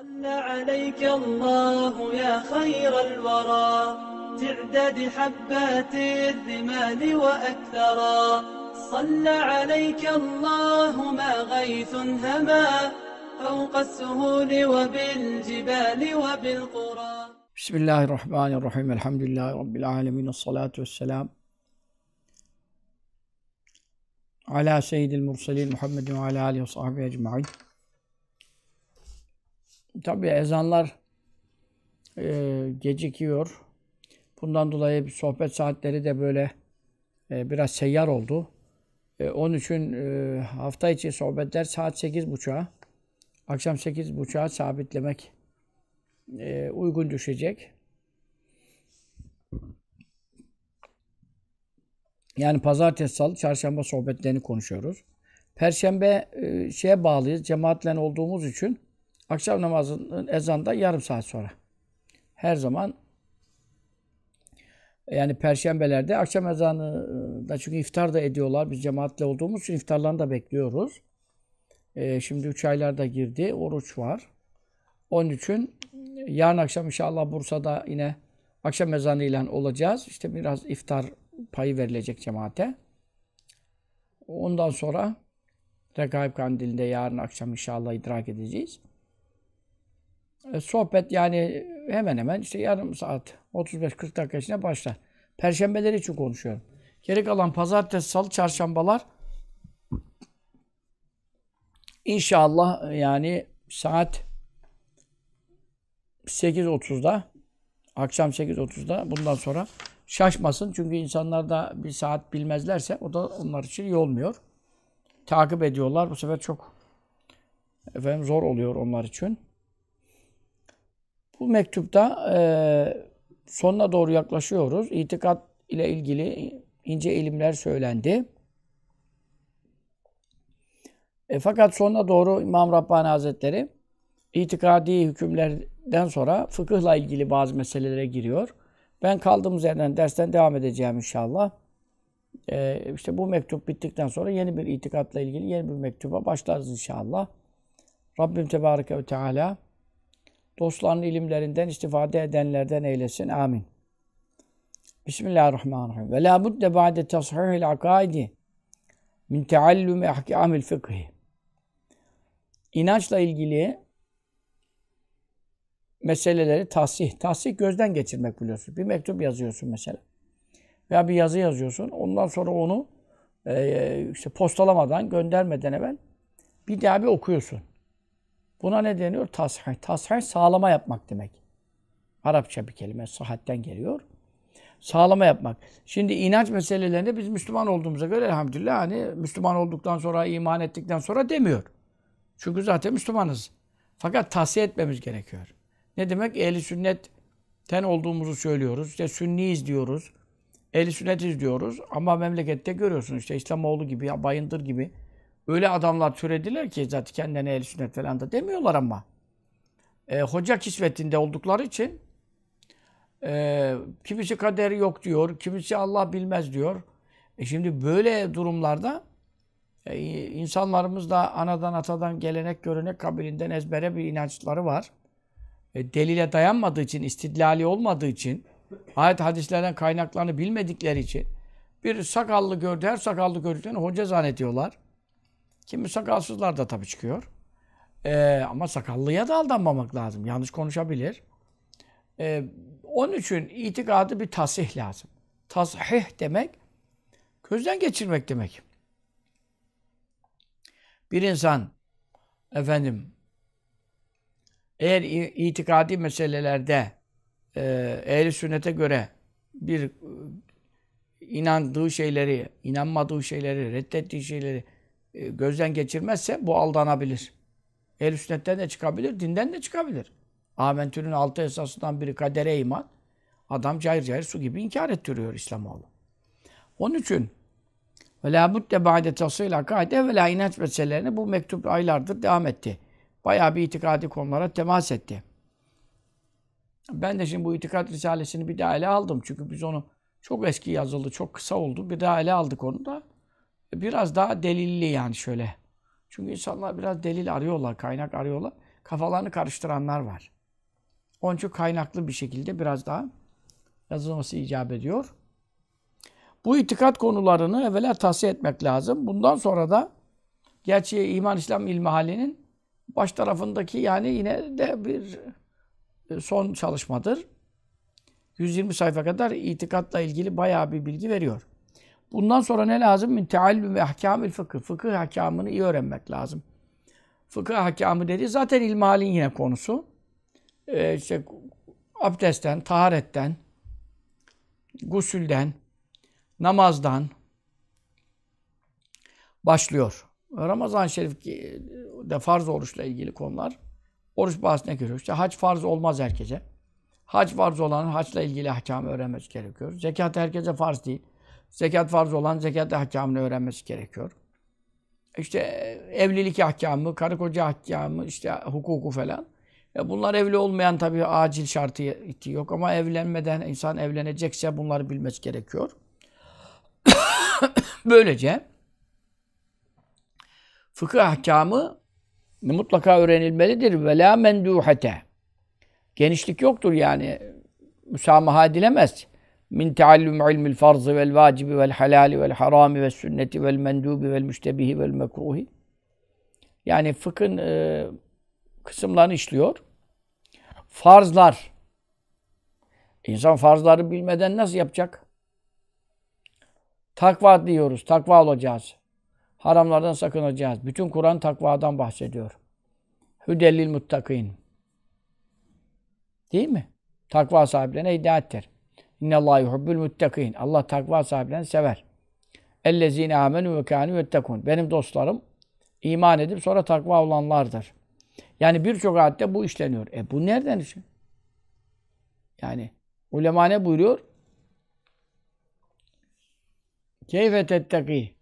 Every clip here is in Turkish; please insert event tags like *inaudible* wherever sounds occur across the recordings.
صلى عليك الله يا خير الورى تعداد حبات الرمال وأكثرا صلى عليك الله ما غيث هما فوق السهول وبالجبال وبالقرى بسم الله الرحمن الرحيم الحمد لله رب العالمين الصلاة والسلام على سيد المرسلين محمد وعلى آله وصحبه أجمعين Tabi ezanlar e, gecikiyor. Bundan dolayı sohbet saatleri de böyle e, biraz seyyar oldu. E, onun için e, hafta içi sohbetler saat 8.30'a, akşam 8.30'a sabitlemek e, uygun düşecek. Yani pazartesi, salı, çarşamba sohbetlerini konuşuyoruz. Perşembe e, şeye bağlıyız, cemaatle olduğumuz için Akşam namazının ezanda yarım saat sonra. Her zaman yani perşembelerde akşam ezanı ıı, da çünkü iftar da ediyorlar. Biz cemaatle olduğumuz için iftarlarını da bekliyoruz. Ee, şimdi üç aylar da girdi. Oruç var. Onun için yarın akşam inşallah Bursa'da yine akşam ezanı ile olacağız. İşte biraz iftar payı verilecek cemaate. Ondan sonra Regaib Kandili'nde yarın akşam inşallah idrak edeceğiz. E, sohbet yani e, hemen hemen işte yarım saat 35-40 dakika içinde başlar. Perşembeleri için konuşuyorum. Geri kalan pazartesi, salı, çarşambalar inşallah e, yani saat 8.30'da akşam 8.30'da bundan sonra şaşmasın. Çünkü insanlar da bir saat bilmezlerse o da onlar için iyi olmuyor. Takip ediyorlar. Bu sefer çok efendim zor oluyor onlar için. Bu mektupta e, sonuna doğru yaklaşıyoruz. İtikat ile ilgili ince ilimler söylendi. E, fakat sonuna doğru İmam Rabbani Hazretleri itikadi hükümlerden sonra fıkıhla ilgili bazı meselelere giriyor. Ben kaldığımız yerden dersten devam edeceğim inşallah. E, işte bu mektup bittikten sonra yeni bir itikatla ilgili yeni bir mektuba başlarız inşallah. Rabbim Tebareke ve Teala Dostların ilimlerinden istifade edenlerden eylesin. Amin. Bismillahirrahmanirrahim. Ve la budde ba'de tashihil akaidi min teallüm ahkamil fıkhı. İnançla ilgili meseleleri tahsih. Tahsih gözden geçirmek biliyorsun. Bir mektup yazıyorsun mesela. Veya bir yazı yazıyorsun. Ondan sonra onu e, işte postalamadan, göndermeden evvel bir daha bir okuyorsun. Buna ne deniyor? Tasih. Tasih sağlama yapmak demek. Arapça bir kelime. Sıhhatten geliyor. Sağlama yapmak. Şimdi inanç meselelerinde biz Müslüman olduğumuza göre elhamdülillah hani Müslüman olduktan sonra, iman ettikten sonra demiyor. Çünkü zaten Müslümanız. Fakat tahsiye etmemiz gerekiyor. Ne demek? Ehli sünnetten olduğumuzu söylüyoruz. İşte sünniyiz diyoruz. Ehli sünnetiz diyoruz. Ama memlekette görüyorsunuz işte İslamoğlu gibi, Bayındır gibi Öyle adamlar türediler ki zaten kendilerine el sünnet falan da demiyorlar ama. E, hoca kisvetinde oldukları için e, kimisi kaderi yok diyor, kimisi Allah bilmez diyor. E şimdi böyle durumlarda e, insanlarımız da anadan atadan gelenek görenek kabilinden ezbere bir inançları var. E, delile dayanmadığı için, istidlali olmadığı için, ayet hadislerden kaynaklarını bilmedikleri için bir sakallı gördü, her sakallı gördüklerini hoca zannediyorlar. Kimi sakalsızlar da tabii çıkıyor. Ee, ama sakallıya da aldanmamak lazım. Yanlış konuşabilir. Ee, onun için itikadı bir tasih lazım. Tasih demek gözden geçirmek demek. Bir insan efendim eğer itikadi meselelerde e, ehli sünnete göre bir e, inandığı şeyleri, inanmadığı şeyleri, reddettiği şeyleri e, gözden geçirmezse bu aldanabilir. El sünnetten de çıkabilir, dinden de çıkabilir. Amentül'ün altı esasından biri kadere iman. Adam cayır cayır su gibi inkar ettiriyor İslamoğlu. Onun için ve la budde ba'de tasıyla akade ve la inanç meselelerini bu mektup aylardır devam etti. Bayağı bir itikadi konulara temas etti. Ben de şimdi bu itikat risalesini bir daha ele aldım. Çünkü biz onu çok eski yazıldı, çok kısa oldu. Bir daha ele aldık onu da biraz daha delilli yani şöyle. Çünkü insanlar biraz delil arıyorlar, kaynak arıyorlar. Kafalarını karıştıranlar var. Onun için kaynaklı bir şekilde biraz daha yazılması icap ediyor. Bu itikat konularını evvela tavsiye etmek lazım. Bundan sonra da gerçi iman İslam ilmi halinin baş tarafındaki yani yine de bir e, son çalışmadır. 120 sayfa kadar itikatla ilgili bayağı bir bilgi veriyor. Bundan sonra ne lazım? Min teallüm ve ahkamil fıkıh. Fıkıh hakamını iyi öğrenmek lazım. Fıkıh hakamı dedi zaten ilmihalin yine konusu. Ee, işte abdestten, taharetten, gusülden, namazdan başlıyor. Ramazan-ı Şerif de farz oruçla ilgili konular. Oruç bahsine giriyor. İşte hac farz olmaz herkese. Hac farz olanın haçla ilgili ahkamı öğrenmesi gerekiyor. Zekat herkese farz değil zekat farz olan zekat ahkamını öğrenmesi gerekiyor. İşte e, evlilik ahkamı, karı koca ahkamı, işte hukuku falan. E bunlar evli olmayan tabii acil şartı yok ama evlenmeden insan evlenecekse bunları bilmesi gerekiyor. *coughs* Böylece fıkıh ahkamı mutlaka öğrenilmelidir. Ve la menduhete. Genişlik yoktur yani. Müsamaha edilemez min teallüm ilmil farzı ve vacibi ve halali ve harami ve sünneti ve mendubi ve müştebihi ve mekruhi. Yani fıkhın e, kısımlarını işliyor. Farzlar. İnsan farzları bilmeden nasıl yapacak? Takva diyoruz, takva olacağız. Haramlardan sakınacağız. Bütün Kur'an takvadan bahsediyor. Hüdellil muttakîn. Değil mi? Takva sahiplerine hidayettir. İnne Allah yuhubbul muttakin. Allah takva sahiplerini sever. Ellezine amenu ve kanu yettekun. Benim dostlarım iman edip sonra takva olanlardır. Yani birçok ayette bu işleniyor. E bu nereden işin? Yani ulema ne buyuruyor? Keyfe tettaki.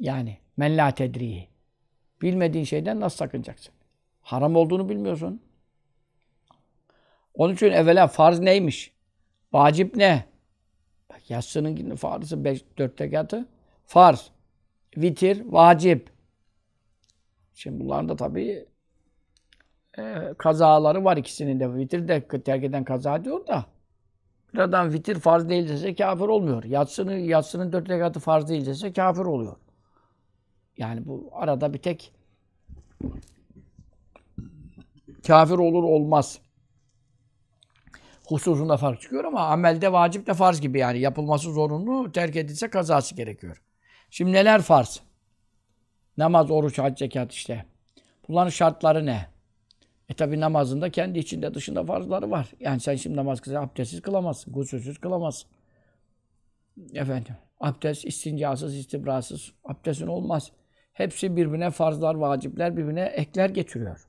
Yani men la tedrihi. Bilmediğin şeyden nasıl sakınacaksın? Haram olduğunu bilmiyorsun. Onun için evvela farz neymiş? Vacip ne? yatsının farzı beş, dört tekatı. Farz, vitir, vacip. Şimdi bunların da tabii e, kazaları var ikisinin de. Vitir de terk eden kaza diyor da. Bir adam vitir farz değil dese kafir olmuyor. Yatsını, yatsının dört rekatı farz değil dese kafir oluyor. Yani bu arada bir tek kafir olur olmaz hususunda farz çıkıyor ama amelde vacip de farz gibi yani. Yapılması zorunlu, terk edilse kazası gerekiyor. Şimdi neler farz? Namaz, oruç, hac, zekat işte. Bunların şartları ne? E tabi namazında kendi içinde dışında farzları var. Yani sen şimdi namaz kısa abdestsiz kılamazsın, gusülsüz kılamazsın. Efendim, abdest istincasız, istibrasız, abdestin olmaz. Hepsi birbirine farzlar, vacipler birbirine ekler getiriyor.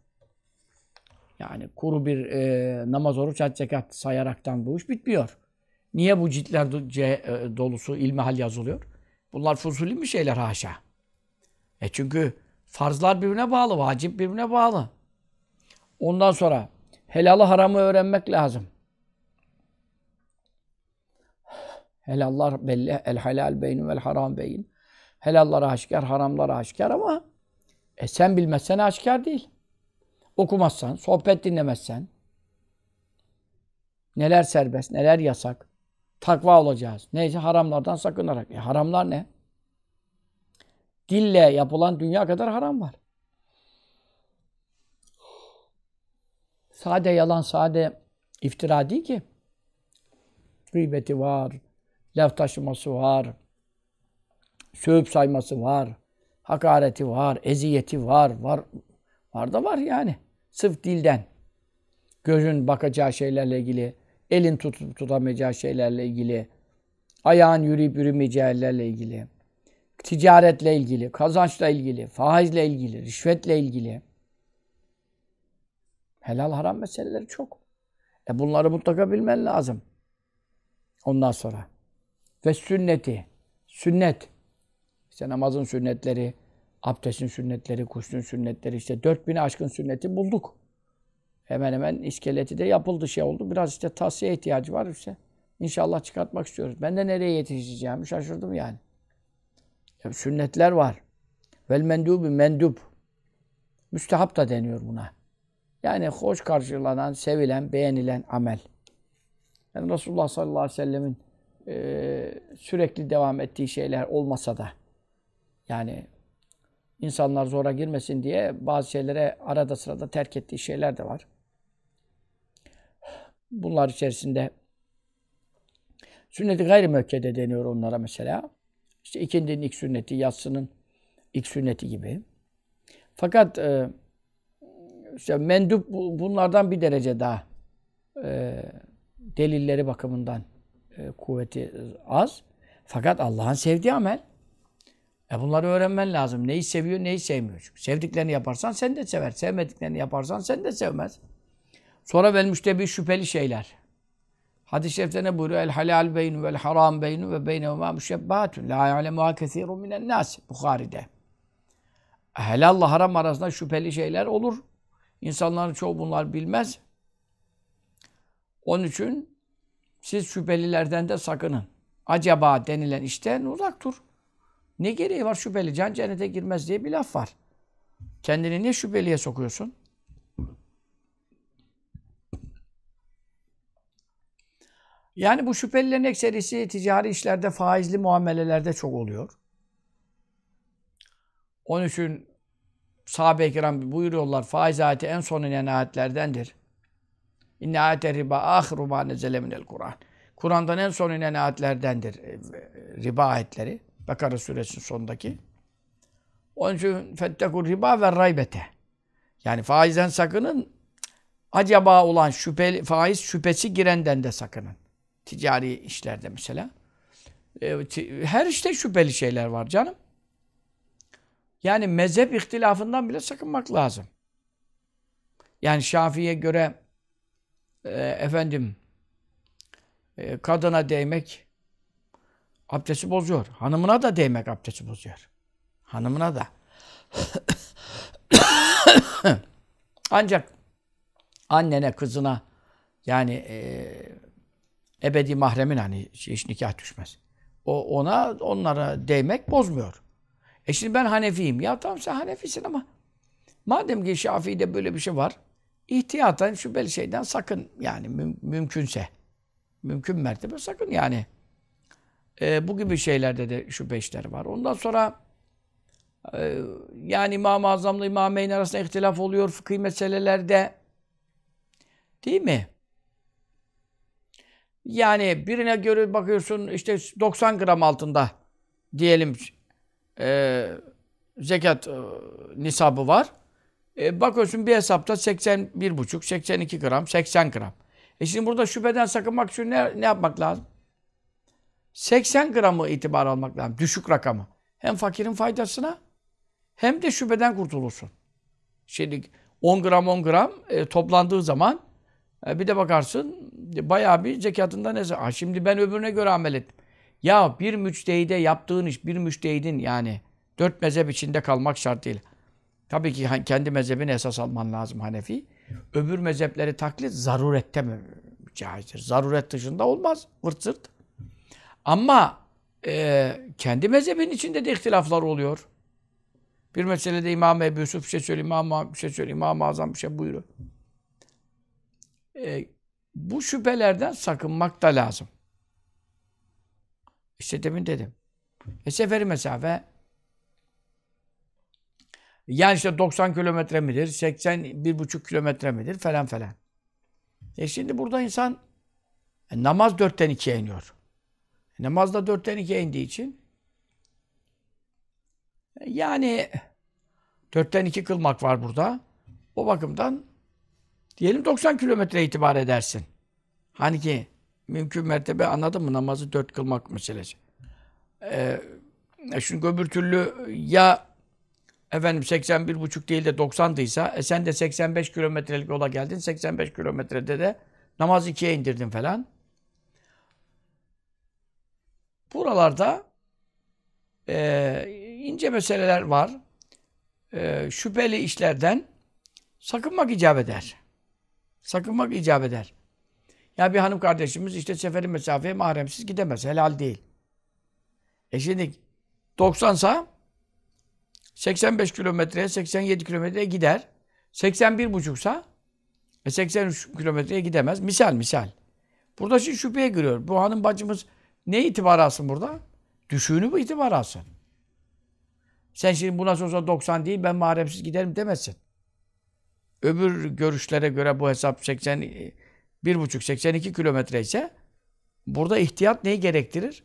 Yani kuru bir e, namaz, oruç, hac, zekat sayaraktan bu iş bitmiyor. Niye bu ciltler do ce, e, dolusu ilmihal yazılıyor? Bunlar fuzuli mi şeyler haşa? E çünkü farzlar birbirine bağlı, vacip birbirine bağlı. Ondan sonra helalı haramı öğrenmek lazım. Helallar belli, el helal beyni vel haram beyin. Helallar aşikar, haramlar aşikar ama e sen bilmezsen aşikar değil okumazsan, sohbet dinlemezsen neler serbest, neler yasak. Takva olacağız. Neyse haramlardan sakınarak. E haramlar ne? Dille yapılan dünya kadar haram var. Sade yalan, sade iftira değil ki. Gıybeti var, laf taşıması var, sövüp sayması var, hakareti var, eziyeti var, var Var da var yani. Sırf dilden. Gözün bakacağı şeylerle ilgili, elin tutup tutamayacağı şeylerle ilgili, ayağın yürüyüp yürümeyeceğilerle ilgili, ticaretle ilgili, kazançla ilgili, faizle ilgili, rüşvetle ilgili. Helal haram meseleleri çok. E bunları mutlaka bilmen lazım. Ondan sonra. Ve sünneti. Sünnet. İşte namazın sünnetleri, abdestin sünnetleri, kuşun sünnetleri işte 4000'e aşkın sünneti bulduk. Hemen hemen iskeleti de yapıldı şey oldu. Biraz işte tavsiye ihtiyacı var işte. İnşallah çıkartmak istiyoruz. Ben de nereye yetişeceğim şaşırdım yani. Ya, sünnetler var. Vel mendubi mendub. Müstehap da deniyor buna. Yani hoş karşılanan, sevilen, beğenilen amel. Yani Resulullah sallallahu aleyhi ve sellemin e, sürekli devam ettiği şeyler olmasa da yani insanlar zora girmesin diye bazı şeylere arada sırada terk ettiği şeyler de var. Bunlar içerisinde sünnet-i gayrimökkede deniyor onlara mesela. İşte ikindinin ilk sünneti, yatsının ilk sünneti gibi. Fakat e, işte mendup bunlardan bir derece daha e, delilleri bakımından e, kuvveti az. Fakat Allah'ın sevdiği amel. E bunları öğrenmen lazım. Neyi seviyor, neyi sevmiyor. Çünkü sevdiklerini yaparsan sen de sever. Sevmediklerini yaparsan sen de sevmez. Sonra vermiş de bir şüpheli şeyler. Hadis-i şerifte ne buyuruyor? El halal beynu vel haram beynu ve beyne beynevuma müşebbahatun. La ya'lemuha kesirun minen nas. Bukhari'de. Helalla haram arasında şüpheli şeyler olur. İnsanların çoğu bunlar bilmez. Onun için siz şüphelilerden de sakının. Acaba denilen işten uzak dur. Ne gereği var şüpheli? Can cennete girmez diye bir laf var. Kendini niye şüpheliye sokuyorsun? Yani bu şüphelilerin ekserisi ticari işlerde, faizli muamelelerde çok oluyor. Onun için sahabe-i kiram buyuruyorlar, faiz ayeti en son inen ayetlerdendir. İnne ayete riba ahiru ma nezele minel Kur'an. Kur'an'dan en son inen ayetlerdendir e, riba ayetleri. Bakara suresinin sondaki. Onun için fettekul riba ve raybete. Yani faizden sakının. Acaba olan şüpheli, faiz şüphesi girenden de sakının. Ticari işlerde mesela. E, her işte şüpheli şeyler var canım. Yani mezhep ihtilafından bile sakınmak lazım. Yani Şafii'ye göre e, efendim e, kadına değmek abdesti bozuyor. Hanımına da değmek abdesti bozuyor. Hanımına da. *coughs* Ancak annene, kızına yani e, ebedi mahremin hani hiç nikah düşmez. O ona onlara değmek bozmuyor. E şimdi ben Hanefiyim. Ya tamam sen Hanefisin ama madem ki Şafii'de böyle bir şey var, şu bel şeyden sakın yani müm mümkünse. Mümkün mertebe sakın yani. E, bu gibi şeylerde de şu beşler var. Ondan sonra e, yani İmam-ı Azam'la İmameyn arasında ihtilaf oluyor fıkhi meselelerde. Değil mi? Yani birine göre bakıyorsun işte 90 gram altında diyelim e, zekat e, nisabı var. E, bakıyorsun bir hesapta 81,5, 82 gram, 80 gram. E şimdi burada şüpheden sakınmak için ne, ne yapmak lazım? 80 gramı itibar almak lazım. Düşük rakamı. Hem fakirin faydasına hem de şüpheden kurtulursun. Şimdi 10 gram 10 gram e, toplandığı zaman e, bir de bakarsın bayağı bir zekatında neyse. Ha, şimdi ben öbürüne göre amel ettim. Ya bir müçtehide yaptığın iş bir müçtehidin yani dört mezhep içinde kalmak şart değil. Tabii ki kendi mezhebini esas alman lazım Hanefi. Öbür mezhepleri taklit zarurette mi caizdir? Zaruret dışında olmaz. Vırt zırt. Ama e, kendi mezhebin içinde de ihtilaflar oluyor. Bir meselede İmam Ebu Yusuf bir şey söylüyor, İmam bir şey söylüyor, İmam-ı Azam bir şey buyuruyor. E, bu şüphelerden sakınmak da lazım. İşte demin dedim. E seferi mesafe yani işte 90 kilometre midir, 81,5 kilometre midir falan falan. E şimdi burada insan e, namaz dörtten ikiye iniyor. Namazda dörtten iki indiği için e, yani dörtten iki kılmak var burada. O bakımdan diyelim 90 kilometre itibar edersin. Hani ki mümkün mertebe anladın mı namazı dört kılmak meselesi. Ee, çünkü öbür türlü ya efendim 81 buçuk değil de 90'dıysa e sen de 85 kilometrelik yola geldin 85 kilometrede de namaz ikiye indirdin falan. Buralarda e, ince meseleler var. E, şüpheli işlerden sakınmak icap eder. Sakınmak icap eder. Ya bir hanım kardeşimiz işte seferi mesafeye mahremsiz gidemez. Helal değil. E şimdi 90 sa 85 kilometreye 87 kilometreye gider. 81 buçuksa e 83 kilometreye gidemez. Misal misal. Burada şimdi şüpheye giriyor. Bu hanım bacımız ne itibar alsın burada? Düşüğünü bu itibar alsın. Sen şimdi bu nasıl olsa 90 değil ben mahremsiz giderim demesin. Öbür görüşlere göre bu hesap 80 1,5-82 e, kilometre ise burada ihtiyat neyi gerektirir?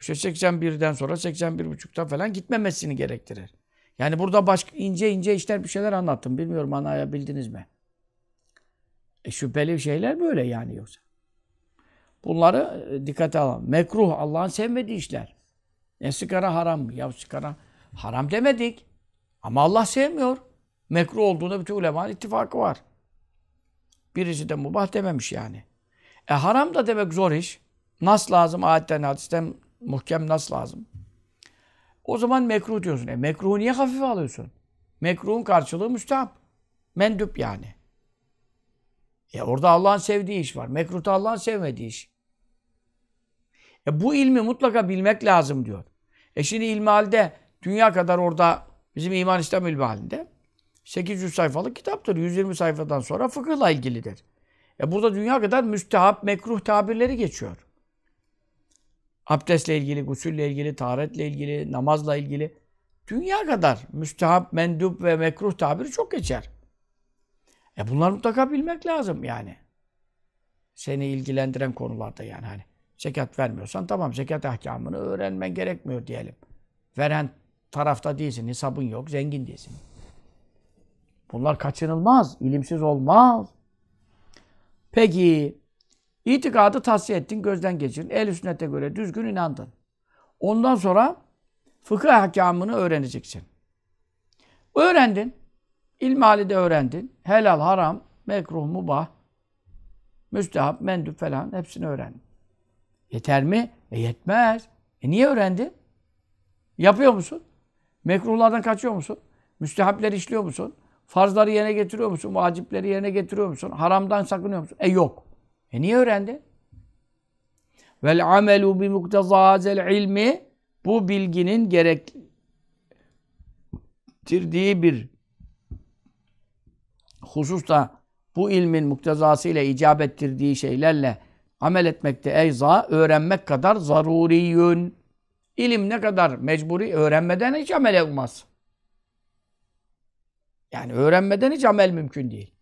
İşte 81'den sonra 81,5'ta falan gitmemesini gerektirir. Yani burada başka ince ince işler bir şeyler anlattım. Bilmiyorum bildiniz mi? E şüpheli şeyler böyle yani yoksa. Bunları e, dikkate alalım. Mekruh, Allah'ın sevmediği işler. E sigara haram. mı Ya sigara haram demedik. Ama Allah sevmiyor. Mekruh olduğunda bütün ulemanın ittifakı var. Birisi de mubah dememiş yani. E haram da demek zor iş. Nas lazım ayetten, hadisten muhkem nas lazım. O zaman mekruh diyorsun. E mekruhu niye hafife alıyorsun? Mekruhun karşılığı müstahap. Mendup yani. E orada Allah'ın sevdiği iş var. Mekruhta Allah'ın sevmediği iş. Ya bu ilmi mutlaka bilmek lazım diyor. E şimdi ilmi halde dünya kadar orada bizim iman İslam ilmi halinde 800 sayfalık kitaptır. 120 sayfadan sonra fıkıhla ilgilidir. E burada dünya kadar müstehap, mekruh tabirleri geçiyor. Abdestle ilgili, gusülle ilgili, taharetle ilgili, namazla ilgili. Dünya kadar müstehap, mendup ve mekruh tabiri çok geçer. E bunlar mutlaka bilmek lazım yani. Seni ilgilendiren konularda yani hani. Zekat vermiyorsan tamam zekat ahkamını öğrenmen gerekmiyor diyelim. Veren tarafta değilsin, hesabın yok, zengin değilsin. Bunlar kaçınılmaz, ilimsiz olmaz. Peki, itikadı tavsiye ettin, gözden geçirdin. Ehl-i sünnete göre düzgün inandın. Ondan sonra fıkıh hakamını öğreneceksin. Öğrendin. İlmali de öğrendin. Helal, haram, mekruh, mubah, müstehap, mendüp falan hepsini öğrendin. Yeter mi? E yetmez. E niye öğrendin? Yapıyor musun? Mekruhlardan kaçıyor musun? Müstehapleri işliyor musun? Farzları yerine getiriyor musun? Vacipleri yerine getiriyor musun? Haramdan sakınıyor musun? E yok. E niye öğrendin? Vel amelu bi muktazazel ilmi bu bilginin gerektirdiği bir hususta bu ilmin muktezası ile icap ettirdiği şeylerle amel etmekte eyza öğrenmek kadar zaruriyün. İlim ne kadar mecburi öğrenmeden hiç amel olmaz. Yani öğrenmeden hiç amel mümkün değil.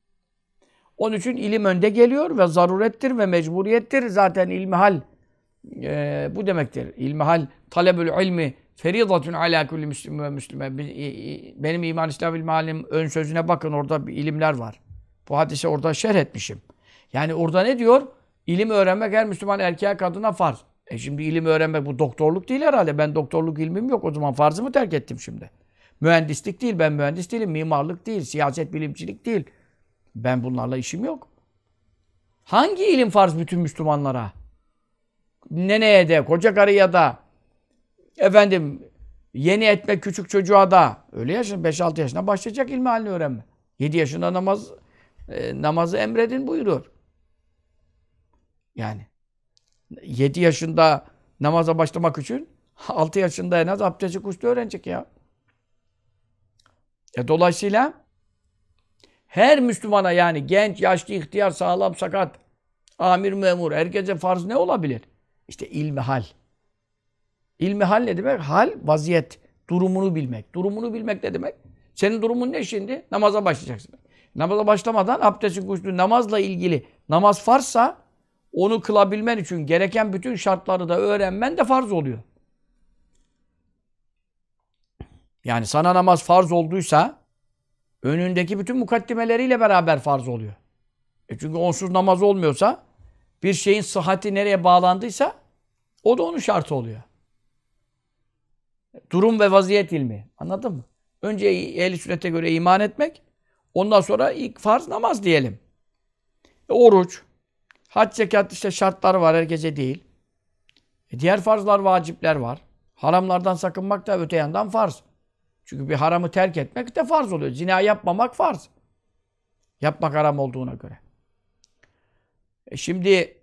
Onun için ilim önde geliyor ve zarurettir ve mecburiyettir. Zaten ilmihal e, bu demektir. İlmihal talebül ilmi feridatun ala kulli müslüme ve müslüme. Benim iman İslam ilmihalim ön sözüne bakın orada bir ilimler var. Bu hadise orada şerh etmişim. Yani orada ne diyor? İlim öğrenmek her Müslüman erkeğe kadına farz. E şimdi ilim öğrenmek bu doktorluk değil herhalde. Ben doktorluk ilmim yok. O zaman farzı mı terk ettim şimdi? Mühendislik değil. Ben mühendis değilim. Mimarlık değil. Siyaset bilimcilik değil. Ben bunlarla işim yok. Hangi ilim farz bütün Müslümanlara? Neneye de, koca karıya da, efendim yeni etmek küçük çocuğa da. Öyle yaşın 5-6 yaşına başlayacak ilmi halini öğrenme. 7 yaşında namaz e, namazı emredin buyurur. Yani 7 yaşında namaza başlamak için 6 yaşında en az abdesti kuşta öğrenecek ya. E dolayısıyla her Müslümana yani genç, yaşlı, ihtiyar, sağlam, sakat, amir, memur, herkese farz ne olabilir? İşte ilmi hal. İlmi hal ne demek? Hal, vaziyet, durumunu bilmek. Durumunu bilmek ne demek? Senin durumun ne şimdi? Namaza başlayacaksın. Namaza başlamadan abdestin kuştu namazla ilgili namaz farsa onu kılabilmen için gereken bütün şartları da öğrenmen de farz oluyor. Yani sana namaz farz olduysa önündeki bütün mukaddimeleriyle beraber farz oluyor. E çünkü onsuz namaz olmuyorsa bir şeyin sıhhati nereye bağlandıysa o da onun şartı oluyor. Durum ve vaziyet ilmi. Anladın mı? Önce ehl sünnete göre iman etmek. Ondan sonra ilk farz namaz diyelim. E, oruç. Hac zekat işte şartlar var her gece değil. E diğer farzlar, vacipler var. Haramlardan sakınmak da öte yandan farz. Çünkü bir haramı terk etmek de farz oluyor. Zina yapmamak farz. Yapmak haram olduğuna göre. E şimdi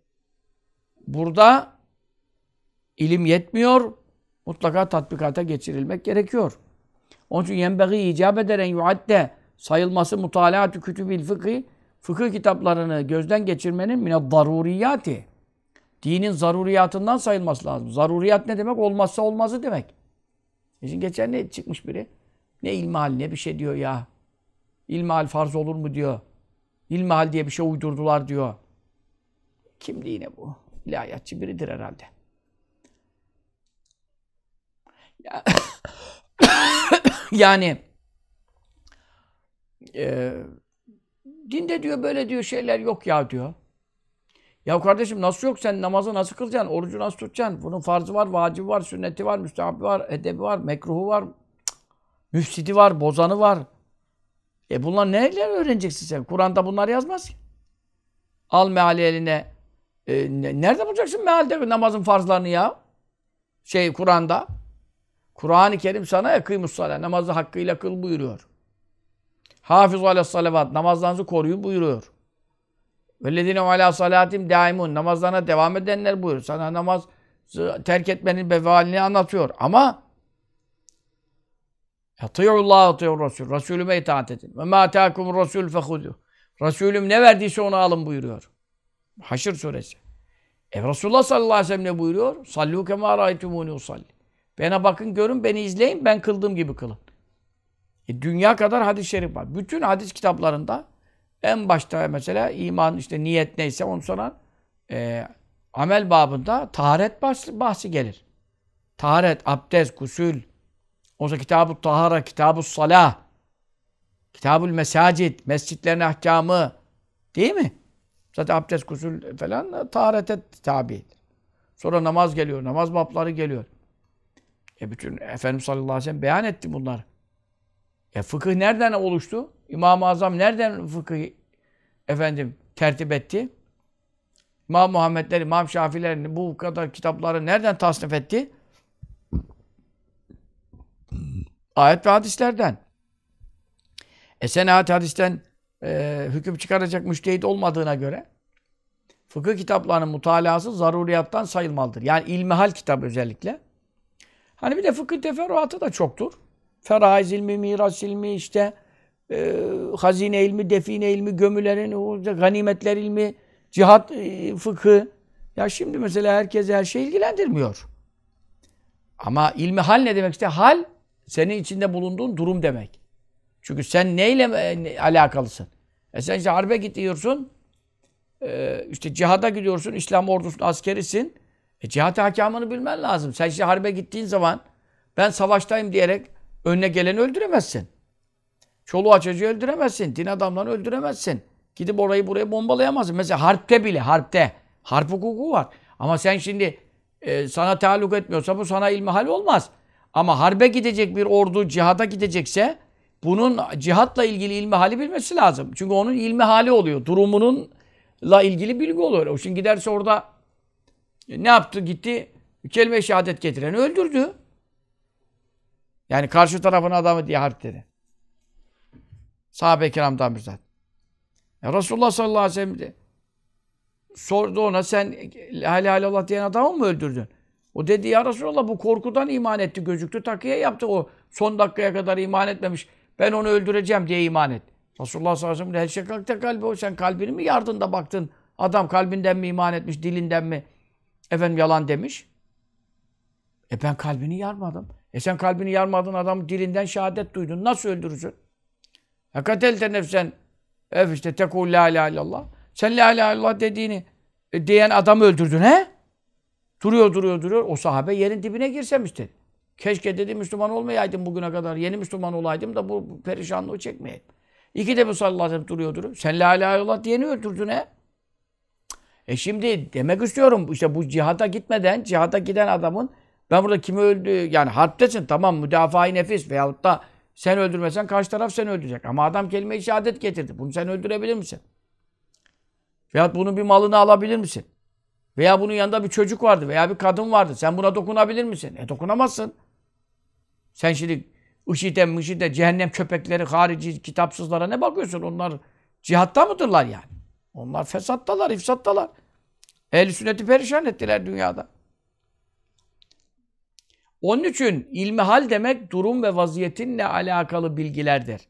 burada ilim yetmiyor. Mutlaka tatbikata geçirilmek gerekiyor. Onun için yenbeği icap eden yuadde sayılması mutalaatü kütübil fıkhi fıkıh kitaplarını gözden geçirmenin mine daruriyati. Dinin zaruriyatından sayılması lazım. Zaruriyat ne demek? Olmazsa olmazı demek. E şimdi geçen ne çıkmış biri? Ne ilmihal ne bir şey diyor ya. İlmihal farz olur mu diyor. İlmihal diye bir şey uydurdular diyor. Kimdi yine bu? İlahiyatçı biridir herhalde. Ya, *coughs* *coughs* yani e, Dinde diyor böyle diyor şeyler yok ya diyor. Ya kardeşim nasıl yok sen namazı nasıl kılacaksın, orucu nasıl tutacaksın? Bunun farzı var, vacibi var, sünneti var, müstehabi var, edebi var, mekruhu var, cık, müfsidi var, bozanı var. E bunlar neler öğreneceksin sen? Kur'an'da bunlar yazmaz ki. Al meali eline. E, nerede bulacaksın mealde namazın farzlarını ya? Şey Kur'an'da. Kur'an-ı Kerim sana ekıymus namazı hakkıyla kıl buyuruyor. Hafız ala salavat. Namazlarınızı koruyun buyuruyor. Vellezine ala salatim daimun. Namazlarına devam edenler buyur. Sana namaz terk etmenin bevalini anlatıyor. Ama Atıyullah atıyor Resul. Resulüme itaat edin. Ve ma taakum Resul fehudu. Resulüm ne verdiyse onu alın buyuruyor. Haşr suresi. E Resulullah sallallahu aleyhi ve sellem ne buyuruyor? Sallu kema raytumuni usalli. Bana bakın görün beni izleyin ben kıldığım gibi kılın. E, dünya kadar hadis-i şerif var. Bütün hadis kitaplarında en başta mesela iman işte niyet neyse onu sonra e, amel babında taharet bahsi, bahsi gelir. Taharet, abdest, gusül, Oysa kitab-ı tahara, kitab-ı salah, kitab-ül mesacit, mescitlerin ahkamı değil mi? Zaten abdest, gusül falan taharete tabi. Sonra namaz geliyor, namaz babları geliyor. E bütün Efendimiz sallallahu aleyhi ve sellem beyan etti bunları. E fıkıh nereden oluştu? İmam-ı Azam nereden fıkıh efendim tertip etti? İmam Muhammedler, İmam Şafiler bu kadar kitapları nereden tasnif etti? Ayet ve hadislerden. E sen ayet hadisten e, hüküm çıkaracak müştehit olmadığına göre fıkıh kitaplarının mutalası zaruriyattan sayılmalıdır. Yani ilmihal kitap özellikle. Hani bir de fıkıh teferruatı da çoktur. Feraiz ilmi, miras ilmi, işte e, hazine ilmi, define ilmi, gömülerin, ganimetler ilmi, cihat e, fıkı. Ya şimdi mesela herkese her şey ilgilendirmiyor. Ama ilmi hal ne demek? işte hal senin içinde bulunduğun durum demek. Çünkü sen neyle e, alakalısın? E sen işte harbe gidiyorsun, e, işte cihada gidiyorsun, İslam ordusunun askerisin. E cihat hakamını bilmen lazım. Sen işte harbe gittiğin zaman ben savaştayım diyerek Önüne geleni öldüremezsin. Çoluğa çocuğu öldüremezsin. Din adamlarını öldüremezsin. Gidip orayı burayı bombalayamazsın. Mesela harpte bile, harpte. Harp hukuku var. Ama sen şimdi e, sana taalluk etmiyorsa bu sana ilmihal olmaz. Ama harbe gidecek bir ordu cihada gidecekse bunun cihatla ilgili ilmi hali bilmesi lazım. Çünkü onun ilmi hali oluyor. Durumununla ilgili bilgi oluyor. O şimdi giderse orada e, ne yaptı? Gitti kelime-i şehadet getireni öldürdü. Yani karşı tarafın adamı diye harp dedi. Sahabe-i kiramdan bir zat. Ya Resulullah sallallahu aleyhi ve sellem de sordu ona sen hali hali Allah diyen adamı mı öldürdün? O dedi ya Resulallah bu korkudan iman etti gözüktü takiye yaptı o son dakikaya kadar iman etmemiş. Ben onu öldüreceğim diye iman et. Resulullah sallallahu aleyhi ve sellem her şey kalktı kalbi o. Sen kalbini mi yardın da baktın? Adam kalbinden mi iman etmiş, dilinden mi? Efendim yalan demiş. E ben kalbini yarmadım. E sen kalbini yarmadın adam dilinden şehadet duydun. Nasıl öldürürsün? Hakatelte nefsen ev işte tekul la ilahe illallah. Sen la ilahe illallah dediğini e, diyen adamı öldürdün he? Duruyor duruyor duruyor. O sahabe yerin dibine girsemişti. Keşke dedi Müslüman olmayaydım bugüne kadar. Yeni Müslüman olaydım da bu perişanlığı çekmeyeyim. İki de bu sallallahu aleyhi duruyor duruyor. Sen la ilahe illallah diyeni öldürdün he? E şimdi demek istiyorum işte bu cihada gitmeden, cihada giden adamın ben burada kimi öldü yani harptesin tamam müdafaa-i nefis veyahut da sen öldürmesen karşı taraf seni öldürecek. Ama adam kelime-i şehadet getirdi. Bunu sen öldürebilir misin? Veyahut bunun bir malını alabilir misin? Veya bunun yanında bir çocuk vardı veya bir kadın vardı. Sen buna dokunabilir misin? E dokunamazsın. Sen şimdi IŞİD'e, MİŞİD'e, cehennem köpekleri, harici, kitapsızlara ne bakıyorsun? Onlar cihatta mıdırlar yani? Onlar fesattalar, ifsattalar. Ehl-i sünneti perişan ettiler dünyada. Onun için ilmihal demek durum ve vaziyetinle alakalı bilgilerdir.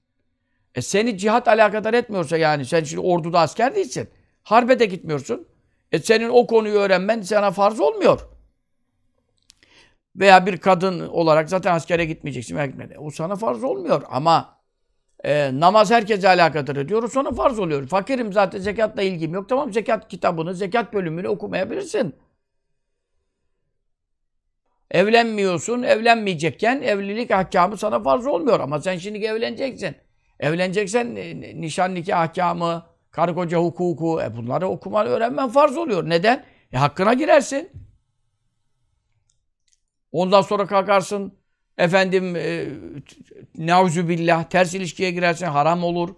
E seni cihat alakadar etmiyorsa yani sen şimdi orduda asker değilsin. Harbe de gitmiyorsun. E senin o konuyu öğrenmen sana farz olmuyor. Veya bir kadın olarak zaten askere gitmeyeceksin. gitmedi. O sana farz olmuyor ama e, namaz herkese alakadar ediyor. O sana farz oluyor. Fakirim zaten zekatla ilgim yok. Tamam zekat kitabını, zekat bölümünü okumayabilirsin. Evlenmiyorsun, evlenmeyecekken evlilik ahkamı sana farz olmuyor ama sen şimdi evleneceksin. Evleneceksen e, nişan nikah ahkamı, karı koca hukuku, e bunları okuman, öğrenmen farz oluyor. Neden? E hakkına girersin. Ondan sonra kalkarsın, efendim, e, billah, ters ilişkiye girersin, haram olur.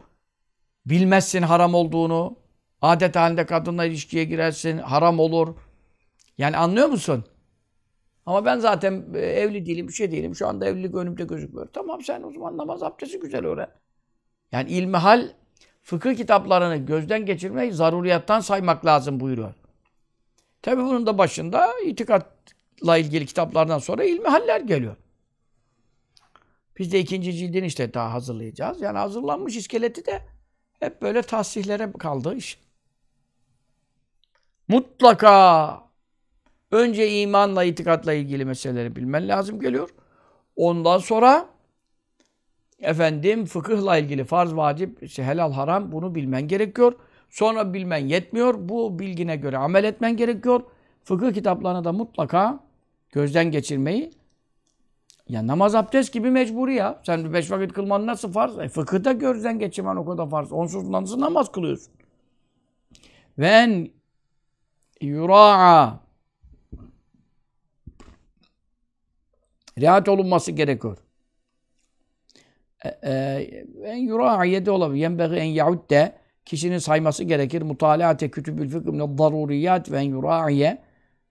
Bilmezsin haram olduğunu. Adet halinde kadınla ilişkiye girersin, haram olur. Yani anlıyor musun? Ama ben zaten e, evli değilim, bir şey değilim. Şu anda evlilik önümde gözükmüyor. Tamam sen o zaman namaz abdesti güzel öğren. Yani ilmihal fıkıh kitaplarını gözden geçirmeyi zaruriyattan saymak lazım buyuruyor. Tabi bunun da başında itikatla ilgili kitaplardan sonra ilmihaller geliyor. Biz de ikinci cildini işte daha hazırlayacağız. Yani hazırlanmış iskeleti de hep böyle tahsihlere kaldı iş. Mutlaka Önce imanla, itikatla ilgili meseleleri bilmen lazım geliyor. Ondan sonra efendim fıkıhla ilgili farz, vacip, işte helal, haram bunu bilmen gerekiyor. Sonra bilmen yetmiyor. Bu bilgine göre amel etmen gerekiyor. Fıkıh kitaplarını da mutlaka gözden geçirmeyi ya namaz abdest gibi mecburi ya. Sen beş vakit kılman nasıl farz? E, da gözden geçirmen o kadar farz. Onsuz nasıl namaz kılıyorsun? Ve en yura'a Riayet olunması gerekiyor. E, e, en yura'iyede olabilir. Yenbeği en yahudde kişinin sayması gerekir. Mutalaate kütübül fıkh min zaruriyat ve en yura'iye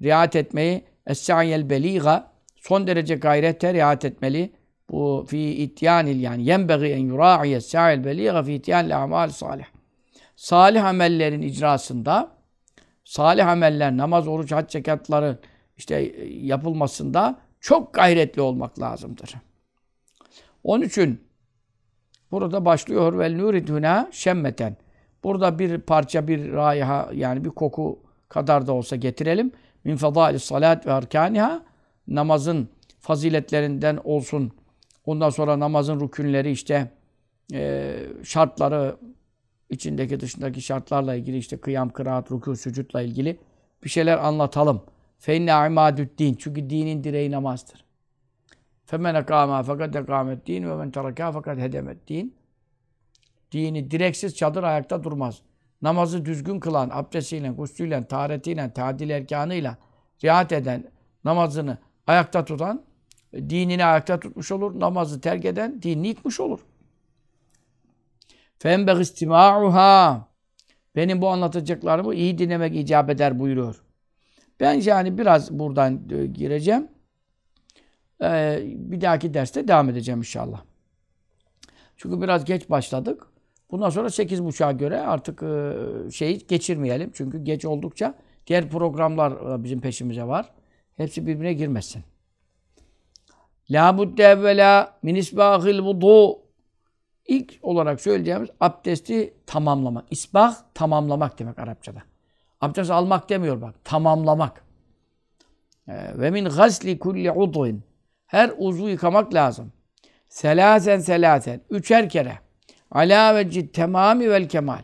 riayet etmeyi es-sa'yel beliga son derece gayrete riayet etmeli. Bu fi ityanil yani yenbeği en yura'iye es-sa'yel beliga fi ityanil amal salih. Salih amellerin icrasında salih ameller, namaz, oruç, hac, zekatların işte e, yapılmasında çok gayretli olmak lazımdır. Onun için burada başlıyor ve nuridhuna şemmeten. Burada bir parça bir raiha yani bir koku kadar da olsa getirelim. Min fadaili salat ve erkaniha namazın faziletlerinden olsun. Ondan sonra namazın rükünleri işte e, şartları içindeki dışındaki şartlarla ilgili işte kıyam, kıraat, rükû, sücutla ilgili bir şeyler anlatalım. فَاِنَّ عِمَادُ din Çünkü dinin direği namazdır. فَمَنْ اَقَامَا فَقَدْ اَقَامَتْ din وَمَنْ تَرَكَا فَقَدْ hedemet din Dini direksiz çadır ayakta durmaz. Namazı düzgün kılan, abdestiyle, guslüyle, taharetiyle, tadil erkanıyla riayet eden, namazını ayakta tutan, dinini ayakta tutmuş olur. Namazı terk eden, dinini yıkmış olur. فَاَنْبَغْ اِسْتِمَاعُهَا Benim bu anlatacaklarımı iyi dinlemek icap eder buyuruyor. Ben yani biraz buradan e, gireceğim. Ee, bir dahaki derste devam edeceğim inşallah. Çünkü biraz geç başladık. Bundan sonra 8.30'a göre artık e, şeyi geçirmeyelim. Çünkü geç oldukça diğer programlar e, bizim peşimize var. Hepsi birbirine girmesin. La budde evvela min isbahil vudu. İlk olarak söyleyeceğimiz abdesti tamamlamak. İsbah tamamlamak demek Arapçada. Abdest almak demiyor bak. Tamamlamak. Ee, ve min gasli kulli udvin. Her uzvu yıkamak lazım. Selasen selasen. Üçer kere. Ala vecid temami vel kemal.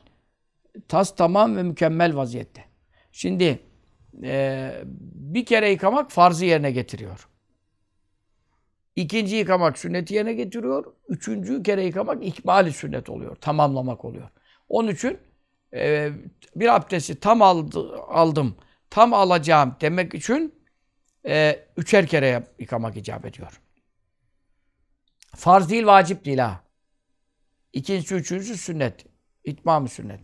Tas tamam ve mükemmel vaziyette. Şimdi e, bir kere yıkamak farzı yerine getiriyor. İkinci yıkamak sünneti yerine getiriyor. Üçüncü kere yıkamak ikbali sünnet oluyor. Tamamlamak oluyor. Onun için e, bir abdesti tam aldı, aldım, tam alacağım demek için e, üçer kere yıkamak icap ediyor. Farz değil, vacip değil ha. İkincisi, üçüncüsü sünnet. İtmam-ı sünnet.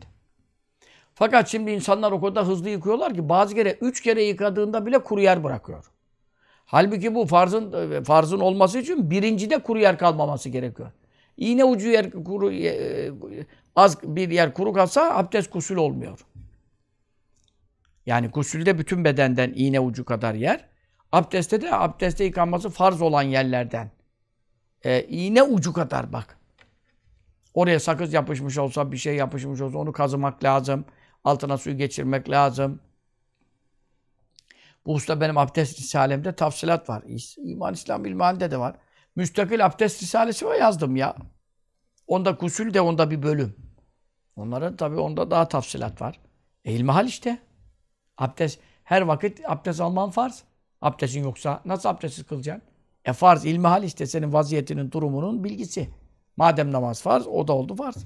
Fakat şimdi insanlar o kadar hızlı yıkıyorlar ki bazı kere üç kere yıkadığında bile kuru yer bırakıyor. Halbuki bu farzın e, farzın olması için birincide kuru yer kalmaması gerekiyor. İğne ucu yer kuru e, az bir yer kuru kalsa abdest kusül olmuyor. Yani kusülde bütün bedenden iğne ucu kadar yer. Abdestte de abdestte yıkanması farz olan yerlerden. E, iğne ucu kadar bak. Oraya sakız yapışmış olsa, bir şey yapışmış olsa onu kazımak lazım. Altına suyu geçirmek lazım. Bu usta benim abdest risalemde tafsilat var. İman İslam ilmihalinde de var. Müstakil abdest risalesi var yazdım ya. Onda kusül de onda bir bölüm. Onlara tabi onda daha tafsilat var. E, ilmihal işte. Abdest, her vakit abdest alman farz. Abdestin yoksa nasıl abdestsiz kılacaksın? E farz, ilmihal işte senin vaziyetinin, durumunun bilgisi. Madem namaz farz, o da oldu farz.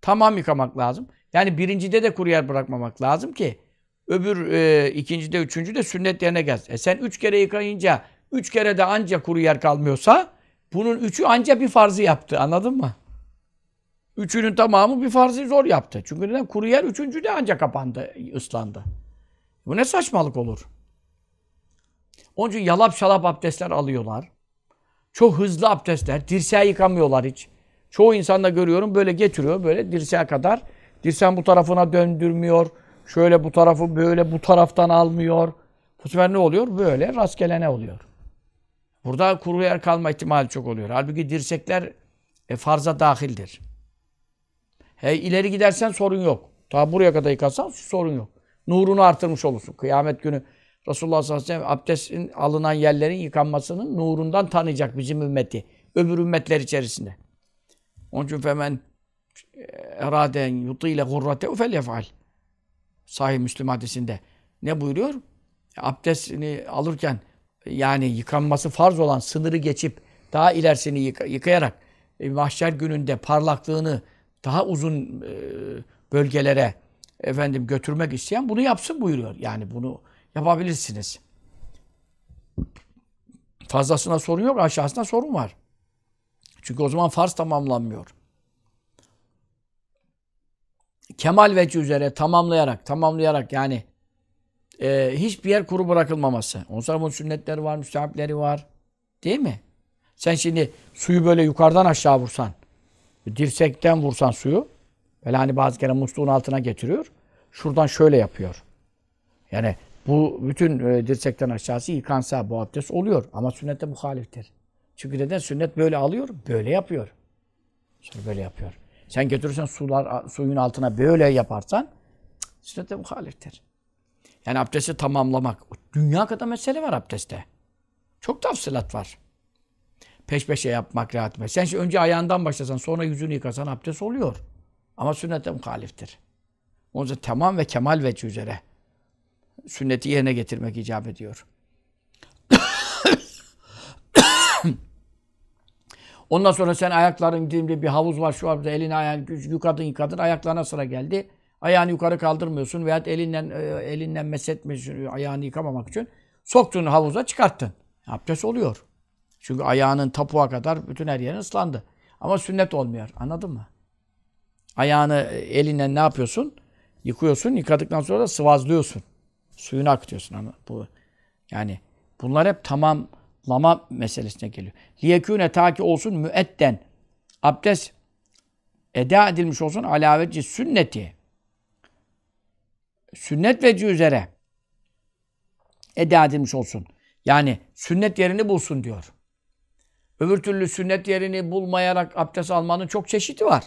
Tamam yıkamak lazım. Yani birincide de kuru yer bırakmamak lazım ki öbür e, ikincide, üçüncüde sünnet yerine gelsin. E sen üç kere yıkayınca, üç kere de anca kuru yer kalmıyorsa bunun üçü anca bir farzı yaptı. Anladın mı? Üçünün tamamı bir farzı zor yaptı. Çünkü neden? Kuru yer üçüncü de ancak kapandı, ıslandı. Bu ne saçmalık olur? Onun için yalap şalap abdestler alıyorlar. Çok hızlı abdestler. Dirseği yıkamıyorlar hiç. Çoğu insanda görüyorum böyle getiriyor böyle dirseğe kadar. Dirseğin bu tarafına döndürmüyor. Şöyle bu tarafı böyle bu taraftan almıyor. Bu sefer ne oluyor? Böyle ne oluyor. Burada kuru yer kalma ihtimali çok oluyor. Halbuki dirsekler e, farza dahildir. He, ileri gidersen sorun yok. Ta buraya kadar yıkasan sorun yok. Nurunu artırmış olursun. Kıyamet günü Resulullah sallallahu aleyhi ve sellem abdestin alınan yerlerin yıkanmasının nurundan tanıyacak bizim ümmeti. Öbür ümmetler içerisinde. Onun için femen e, eraden yutile gurrate fel yefal. Sahih Müslim hadisinde. Ne buyuruyor? E, abdestini alırken yani yıkanması farz olan sınırı geçip daha ilerisini yıkayarak e, mahşer gününde parlaklığını daha uzun e, bölgelere efendim götürmek isteyen bunu yapsın buyuruyor. Yani bunu yapabilirsiniz. Fazlasına sorun yok, aşağısına sorun var. Çünkü o zaman farz tamamlanmıyor. Kemal veci üzere tamamlayarak, tamamlayarak yani e, hiçbir yer kuru bırakılmaması. Onun sonra bunun sünnetleri var, müstehapleri var. Değil mi? Sen şimdi suyu böyle yukarıdan aşağı vursan, Dirsekten vursan suyu, böyle hani bazı kere musluğun altına getiriyor. Şuradan şöyle yapıyor. Yani bu bütün e, dirsekten aşağısı yıkansa bu abdest oluyor. Ama sünnete muhaliftir. Çünkü neden? Sünnet böyle alıyor, böyle yapıyor. Sonra böyle yapıyor. Sen götürürsen sular, suyun altına böyle yaparsan sünnete muhaliftir. Yani abdesti tamamlamak. Dünya kadar mesele var abdeste. Çok tafsilat var peş peşe yapmak rahat etmez. Sen şimdi önce ayağından başlasan sonra yüzünü yıkasan abdest oluyor. Ama sünnete muhaliftir. Onun için tamam ve kemal veçi üzere sünneti yerine getirmek icap ediyor. *coughs* Ondan sonra sen ayakların gittiğinde bir havuz var şu var burada elini ayağını yıkadın yıkadın ayaklarına sıra geldi. Ayağını yukarı kaldırmıyorsun veya elinden e, elinden mesetmiyorsun ayağını yıkamamak için. Soktun havuza çıkarttın. Abdest oluyor. Çünkü ayağının tapuğa kadar bütün her yerin ıslandı. Ama sünnet olmuyor. Anladın mı? Ayağını e, elinle ne yapıyorsun? Yıkıyorsun. Yıkadıktan sonra da sıvazlıyorsun. Suyunu akıtıyorsun. Ama bu, yani bunlar hep tamamlama meselesine geliyor. Liyekûne ta ki olsun müetten, Abdest eda edilmiş olsun alaveci sünneti. Sünnet veci üzere eda edilmiş olsun. Yani sünnet yerini bulsun diyor. Öbür türlü sünnet yerini bulmayarak abdest almanın çok çeşidi var.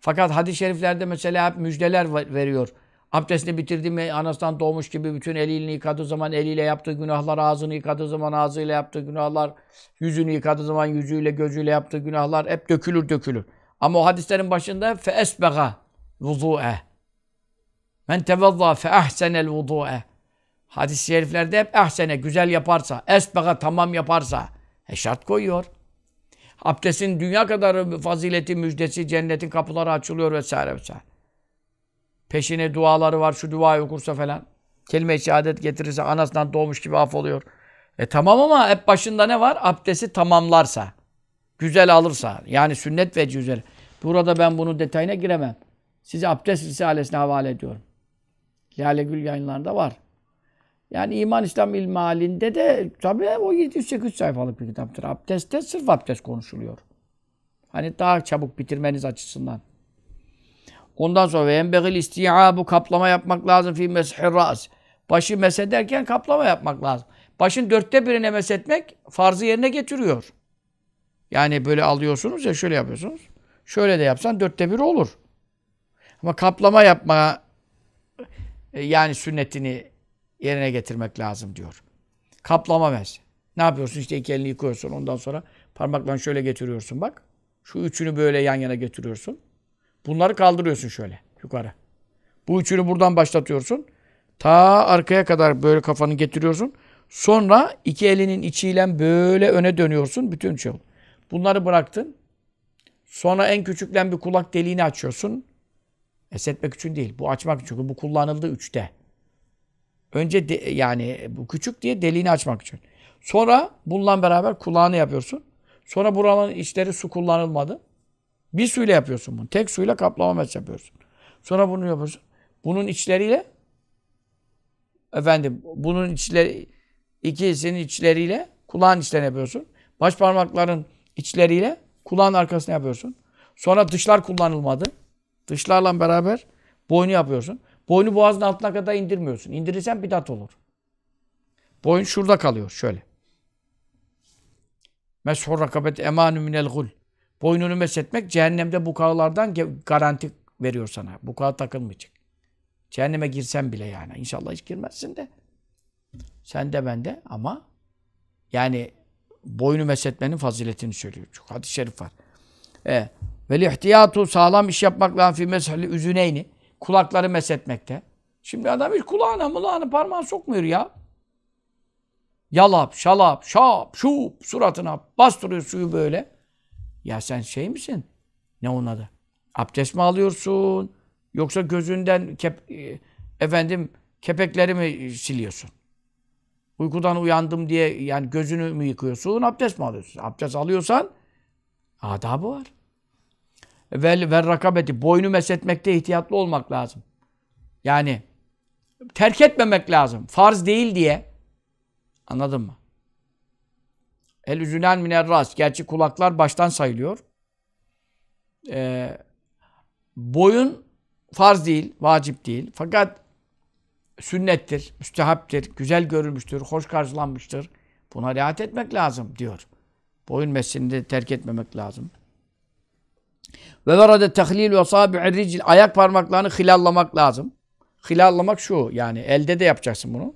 Fakat hadis-i şeriflerde mesela hep müjdeler veriyor. Abdestini bitirdi mi anasından doğmuş gibi bütün elini yıkadığı zaman eliyle yaptığı günahlar, ağzını yıkadığı zaman ağzıyla yaptığı günahlar, yüzünü yıkadığı zaman yüzüyle, gözüyle yaptığı günahlar hep dökülür dökülür. Ama o hadislerin başında fe esbega vudu'e. Men tevezza fe ahsenel vudu'e. Hadis-i şeriflerde hep ahsene, güzel yaparsa, esbega tamam yaparsa. E şart koyuyor. Abdestin dünya kadar fazileti, müjdesi, cennetin kapıları açılıyor vesaire vesaire. Peşine duaları var, şu duayı okursa falan. Kelime-i şehadet getirirse anasından doğmuş gibi af oluyor. E tamam ama hep başında ne var? Abdesti tamamlarsa. Güzel alırsa. Yani sünnet ve güzel. Burada ben bunun detayına giremem. Size abdest risalesine havale ediyorum. Lale Gül yayınlarında var. Yani iman İslam ilmi halinde de tabii o 783 sayfalık bir kitaptır. Abdestte sırf abdest konuşuluyor. Hani daha çabuk bitirmeniz açısından. Ondan sonra ve enbegil isti'a bu kaplama yapmak lazım fi meshir ras. Başı mesederken kaplama yapmak lazım. Başın dörtte birine meshetmek farzı yerine getiriyor. Yani böyle alıyorsunuz ya şöyle yapıyorsunuz. Şöyle de yapsan dörtte biri olur. Ama kaplama yapma e, yani sünnetini yerine getirmek lazım diyor. Kaplama mezhep. Ne yapıyorsun? İşte iki elini yıkıyorsun. Ondan sonra parmaklarını şöyle getiriyorsun bak. Şu üçünü böyle yan yana getiriyorsun. Bunları kaldırıyorsun şöyle yukarı. Bu üçünü buradan başlatıyorsun. Ta arkaya kadar böyle kafanı getiriyorsun. Sonra iki elinin içiyle böyle öne dönüyorsun. Bütün şey. Bunları bıraktın. Sonra en küçükten bir kulak deliğini açıyorsun. Esetmek için değil. Bu açmak için. bu kullanıldı üçte. Önce de, yani bu küçük diye deliğini açmak için. Sonra bununla beraber kulağını yapıyorsun. Sonra buraların içleri su kullanılmadı. Bir suyla yapıyorsun bunu. Tek suyla kaplama mesh yapıyorsun. Sonra bunu yapıyorsun. Bunun içleriyle efendim bunun içleri ikisinin içleriyle kulağın içlerini yapıyorsun. Baş parmakların içleriyle kulağın arkasını yapıyorsun. Sonra dışlar kullanılmadı. Dışlarla beraber boynu yapıyorsun. Boynu boğazın altına kadar indirmiyorsun. İndirirsen bidat olur. Boyun şurada kalıyor şöyle. Meshur rakabet emanü minel gul. Boynunu meshetmek cehennemde bukağılardan garanti veriyor sana. Bukağa takılmayacak. Cehenneme girsen bile yani. İnşallah hiç girmezsin de. Sen de ben de ama yani boynu meshetmenin faziletini söylüyor. Çok hadis-i şerif var. E, Vel ihtiyatu sağlam iş yapmakla lan fi meshli üzüneyni. Kulakları mesetmekte. Şimdi adam hiç kulağına mulağını parmağını sokmuyor ya. Yalap, şalap, şap, şup suratına bastırıyor suyu böyle. Ya sen şey misin? Ne onun adı? Abdest mi alıyorsun? Yoksa gözünden kep e, efendim kepekleri mi siliyorsun? Uykudan uyandım diye yani gözünü mü yıkıyorsun, abdest mi alıyorsun? Abdest alıyorsan adabı var. Vel, vel rakabeti. Boynu mesetmekte ihtiyatlı olmak lazım. Yani terk etmemek lazım. Farz değil diye. Anladın mı? El üzülen miner ras. Gerçi kulaklar baştan sayılıyor. Ee, boyun farz değil, vacip değil. Fakat sünnettir, müstehaptir, güzel görülmüştür, hoş karşılanmıştır. Buna riayet etmek lazım diyor. Boyun meslini de terk etmemek lazım. Ve verade tehlil ve sabi'ir ricil. Ayak parmaklarını hilallamak lazım. Hilallamak şu yani elde de yapacaksın bunu.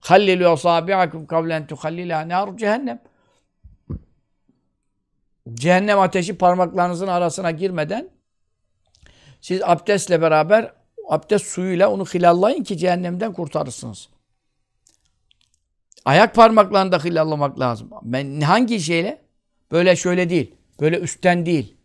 Hallil ve sabi'akum kavlen tuhallila nar cehennem. Cehennem ateşi parmaklarınızın arasına girmeden siz abdestle beraber abdest suyuyla onu hilallayın ki cehennemden kurtarırsınız. Ayak parmaklarını da hilallamak lazım. Ben hangi şeyle? Böyle şöyle değil. Böyle üstten değil.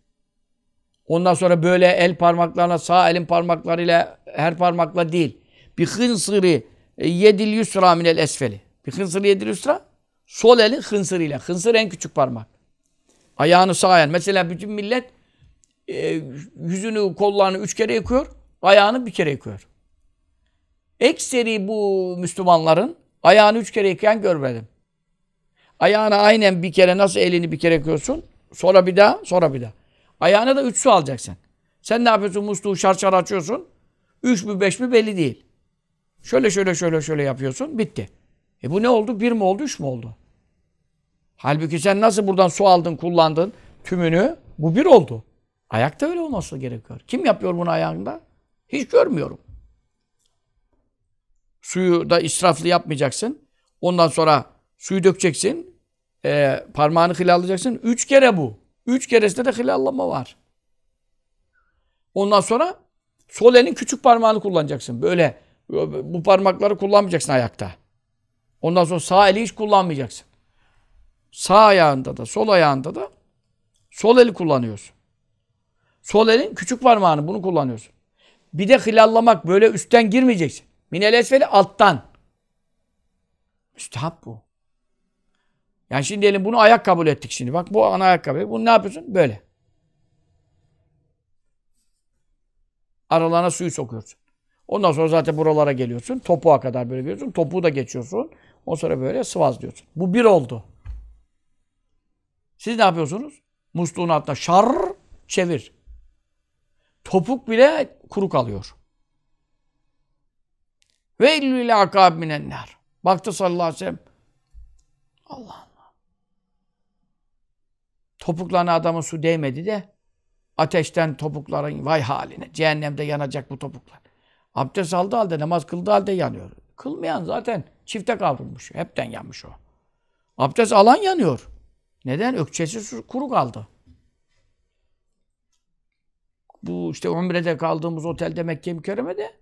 Ondan sonra böyle el parmaklarına, sağ elin parmaklarıyla her parmakla değil. Bir hınsırı e, yedil yusra minel esfeli. Bir hınsırı yedil yusra. Sol elin hınsırıyla. Hınsır en küçük parmak. Ayağını sağ ayağın. Mesela bütün millet e, yüzünü, kollarını üç kere yıkıyor. Ayağını bir kere yıkıyor. Ekseri bu Müslümanların ayağını üç kere yıkayan görmedim. Ayağını aynen bir kere nasıl elini bir kere yıkıyorsun? Sonra bir daha, sonra bir daha. Ayağına da üç su alacaksın. Sen ne yapıyorsun? Musluğu şarşar açıyorsun. Üç mü beş mi belli değil. Şöyle şöyle şöyle şöyle yapıyorsun. Bitti. E bu ne oldu? Bir mi oldu? Üç mü oldu? Halbuki sen nasıl buradan su aldın, kullandın tümünü? Bu bir oldu. Ayakta öyle olması gerekiyor. Kim yapıyor bunu ayağında? Hiç görmüyorum. Suyu da israflı yapmayacaksın. Ondan sonra suyu dökeceksin. E, parmağını hilalayacaksın. Üç kere bu. Üç keresinde de hilallama var. Ondan sonra sol elin küçük parmağını kullanacaksın. Böyle bu parmakları kullanmayacaksın ayakta. Ondan sonra sağ eli hiç kullanmayacaksın. Sağ ayağında da sol ayağında da sol eli kullanıyorsun. Sol elin küçük parmağını bunu kullanıyorsun. Bir de hilallamak böyle üstten girmeyeceksin. Minel esfeli alttan. Müstehap bu. Yani şimdi diyelim bunu ayak kabul ettik şimdi. Bak bu ana ayakkabı. Bunu ne yapıyorsun? Böyle. Aralarına suyu sokuyorsun. Ondan sonra zaten buralara geliyorsun. Topuğa kadar böyle geliyorsun. Topuğu da geçiyorsun. O sonra böyle sıvazlıyorsun. Bu bir oldu. Siz ne yapıyorsunuz? Musluğun altına şar çevir. Topuk bile kuru kalıyor. Ve illil akab minenler. Baktı sallallahu aleyhi ve sellem. Allah'ım. Topuklarına adamın su değmedi de ateşten topukların vay haline. Cehennemde yanacak bu topuklar. Abdest aldı halde, namaz kıldı halde yanıyor. Kılmayan zaten çifte kavrulmuş. Hepten yanmış o. Abdest alan yanıyor. Neden? Ökçesi kuru kaldı. Bu işte Umre'de kaldığımız otelde Mekke Mükerreme'de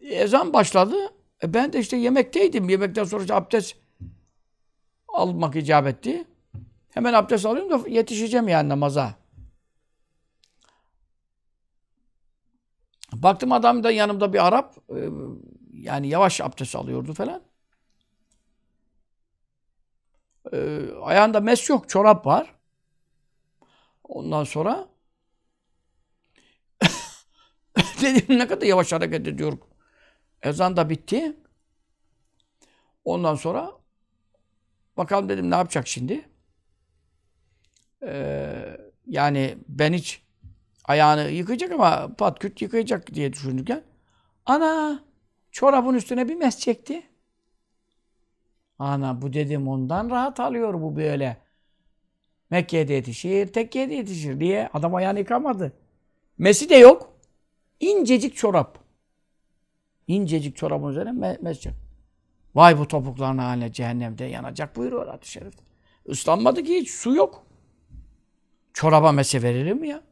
ezan başladı. E ben de işte yemekteydim. Yemekten sonra işte abdest almak icap etti. Hemen abdest alıyorum da yetişeceğim yani namaza. Baktım adam da yanımda bir Arap. E, yani yavaş abdest alıyordu falan. E, ayağında mes yok, çorap var. Ondan sonra *laughs* dedim ne kadar yavaş hareket ediyorum. Ezan da bitti. Ondan sonra bakalım dedim ne yapacak şimdi? Ee, yani ben hiç ayağını yıkayacak ama pat küt yıkayacak diye düşündükken ana çorabın üstüne bir mes çekti. Ana bu dedim ondan rahat alıyor bu böyle. Mekke'ye de yetişir, tekke'ye de yetişir diye adam ayağını yıkamadı. Mesi de yok. İncecik çorap. İncecik çorabın üzerine me mescid. Vay bu topukların haline cehennemde yanacak buyuruyor hadis-i Islanmadı ki hiç. Su yok. Çoraba mese verilir mi ya?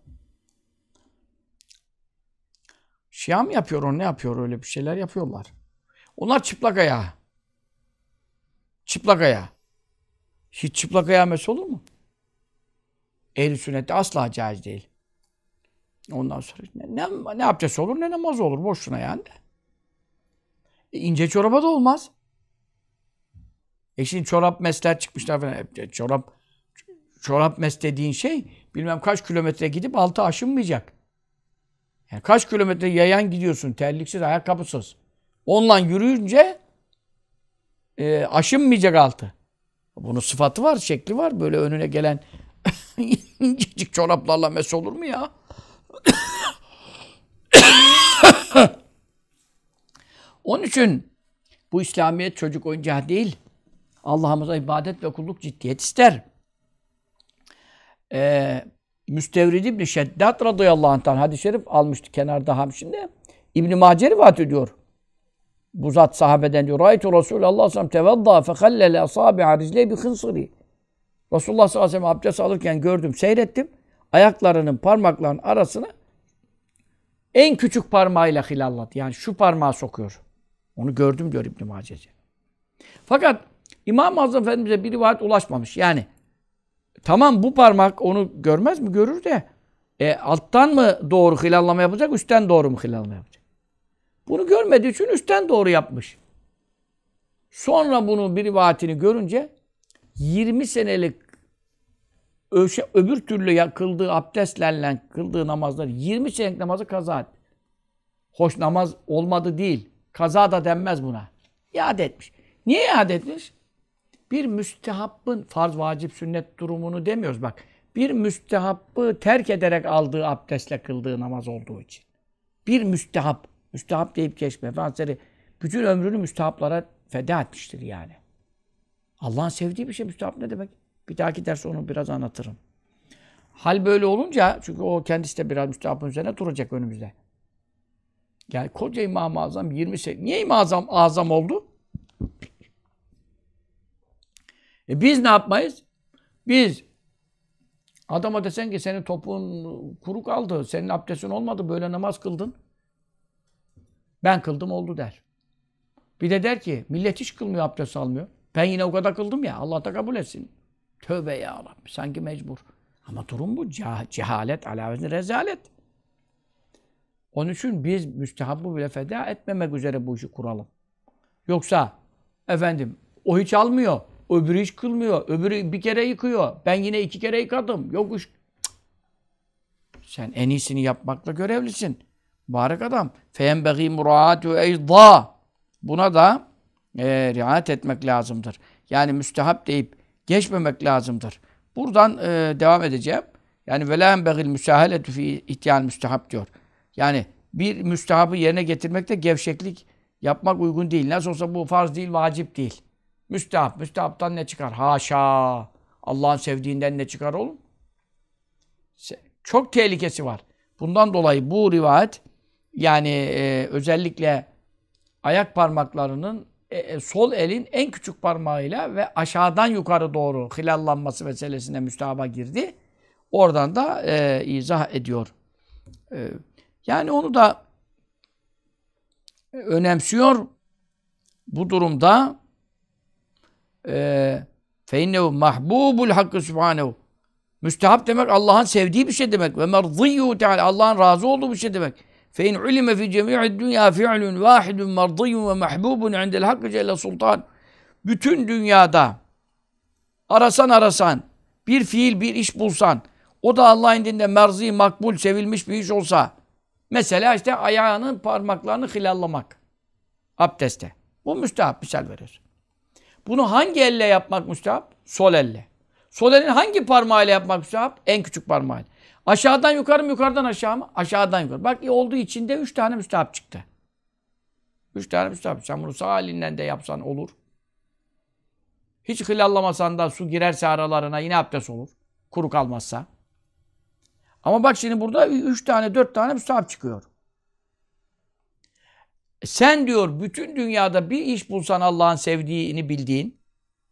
Şia mı yapıyor o ne yapıyor öyle bir şeyler yapıyorlar. Onlar çıplak ayağı. Çıplak ayağı. Hiç çıplak ayağı mese olur mu? Ehl-i sünnette asla caiz değil. Ondan sonra ne, ne, ne abdest olur ne namaz olur boşuna yani. E, ince çoraba da olmaz. E şimdi çorap mesler çıkmışlar falan. E, çorap çorap mes dediğin şey bilmem kaç kilometre gidip altı aşınmayacak. Yani kaç kilometre yayan gidiyorsun terliksiz, ayakkabısız. Onunla yürüyünce e, aşınmayacak altı. Bunun sıfatı var, şekli var. Böyle önüne gelen *laughs* incecik çoraplarla mes olur mu ya? *coughs* Onun için bu İslamiyet çocuk oyuncağı değil. Allah'ımıza ibadet ve kulluk ciddiyet ister e, Müstevrid İbni Şeddat radıyallahu anh'tan hadis-i şerif almıştı kenarda hamşinde. İbn-i vaat ediyor. Bu zat sahabeden diyor. Raytu Resulallah sallallahu aleyhi ve sellem tevedda fekallele asabi'a rizle bi hınsıri. Resulullah sallallahu aleyhi ve sellem abdest alırken gördüm, seyrettim. Ayaklarının parmakların arasını en küçük parmağıyla hilalladı. Yani şu parmağı sokuyor. Onu gördüm diyor İbn-i Maceci. Fakat İmam-ı Azam Efendimiz'e bir rivayet ulaşmamış. Yani Tamam bu parmak onu görmez mi? Görür de. E, alttan mı doğru hilallama yapacak, üstten doğru mu hilallama yapacak? Bunu görmediği için üstten doğru yapmış. Sonra bunun bir rivayetini görünce 20 senelik öşe, öbür türlü yakıldığı abdestlerle kıldığı namazlar 20 senelik namazı kaza etti. Hoş namaz olmadı değil. Kaza da denmez buna. İade etmiş. Niye iade etmiş? bir müstehabbın farz, vacip, sünnet durumunu demiyoruz bak. Bir müstehabbı terk ederek aldığı abdestle kıldığı namaz olduğu için. Bir müstehab, müstehab deyip geçme. Efendimiz bütün ömrünü müstehaplara feda etmiştir yani. Allah'ın sevdiği bir şey müstehap ne demek? Bir dahaki ders onu biraz anlatırım. Hal böyle olunca, çünkü o kendisi de biraz müstehabın üzerine duracak önümüzde. Yani koca İmam-ı Azam 28. Niye İmam-ı Azam, Azam oldu? E biz ne yapmayız? Biz adama desen ki senin topun kuru kaldı, senin abdestin olmadı, böyle namaz kıldın. Ben kıldım oldu der. Bir de der ki millet hiç kılmıyor, abdest almıyor. Ben yine o kadar kıldım ya, Allah da kabul etsin. Tövbe ya Rabbi, sanki mecbur. Ama durum bu. Cehalet, alavetli rezalet. Onun için biz müstehabı bile feda etmemek üzere bu işi kuralım. Yoksa efendim o hiç almıyor. Öbürü hiç kılmıyor. Öbürü bir kere yıkıyor. Ben yine iki kere yıkadım. Yok iş. Sen en iyisini yapmakla görevlisin. Barık adam. فَيَنْبَغِي مُرَاتُ اَيْضَا Buna da e, riayet etmek lazımdır. Yani müstehap deyip geçmemek lazımdır. Buradan e, devam edeceğim. Yani velen begil müsaheletu fi ihtiyan müstehap diyor. Yani bir müstehabı yerine getirmekte gevşeklik yapmak uygun değil. Nasıl olsa bu farz değil, vacip değil. Müstehap. Müstehaptan ne çıkar? Haşa. Allah'ın sevdiğinden ne çıkar oğlum? Çok tehlikesi var. Bundan dolayı bu rivayet yani e, özellikle ayak parmaklarının e, e sol elin en küçük parmağıyla ve aşağıdan yukarı doğru hilallanması meselesine müstahaba girdi. Oradan da e, izah ediyor. E, yani onu da önemsiyor. Bu durumda ee, feinnehu mahbubul hakkı subhanehu. Müstehap demek Allah'ın sevdiği bir şey demek. Ve merziyyuhu teala Allah'ın razı olduğu bir şey demek. Fe in ulime fi cemi'i dünya fi'lun vahidun merziyyun ve mahbubun indel hakkı celle sultan. Bütün dünyada arasan arasan bir fiil bir iş bulsan o da Allah indinde merzi makbul sevilmiş bir iş olsa mesela işte ayağının parmaklarını hilallamak abdeste. Bu müstehap misal veriyorsun. Bunu hangi elle yapmak müstahap? Sol elle. Sol elin hangi parmağıyla yapmak müstahap? En küçük parmağıyla. Aşağıdan yukarı mı yukarıdan aşağı mı? Aşağıdan yukarı. Bak e, olduğu içinde üç tane müstahap çıktı. Üç tane müstahap. Sen bunu sağ elinden de yapsan olur. Hiç hılallamasan da su girerse aralarına yine abdest olur. Kuru kalmazsa. Ama bak şimdi burada üç tane dört tane müstahap çıkıyor. Sen diyor bütün dünyada bir iş bulsan Allah'ın sevdiğini bildiğin,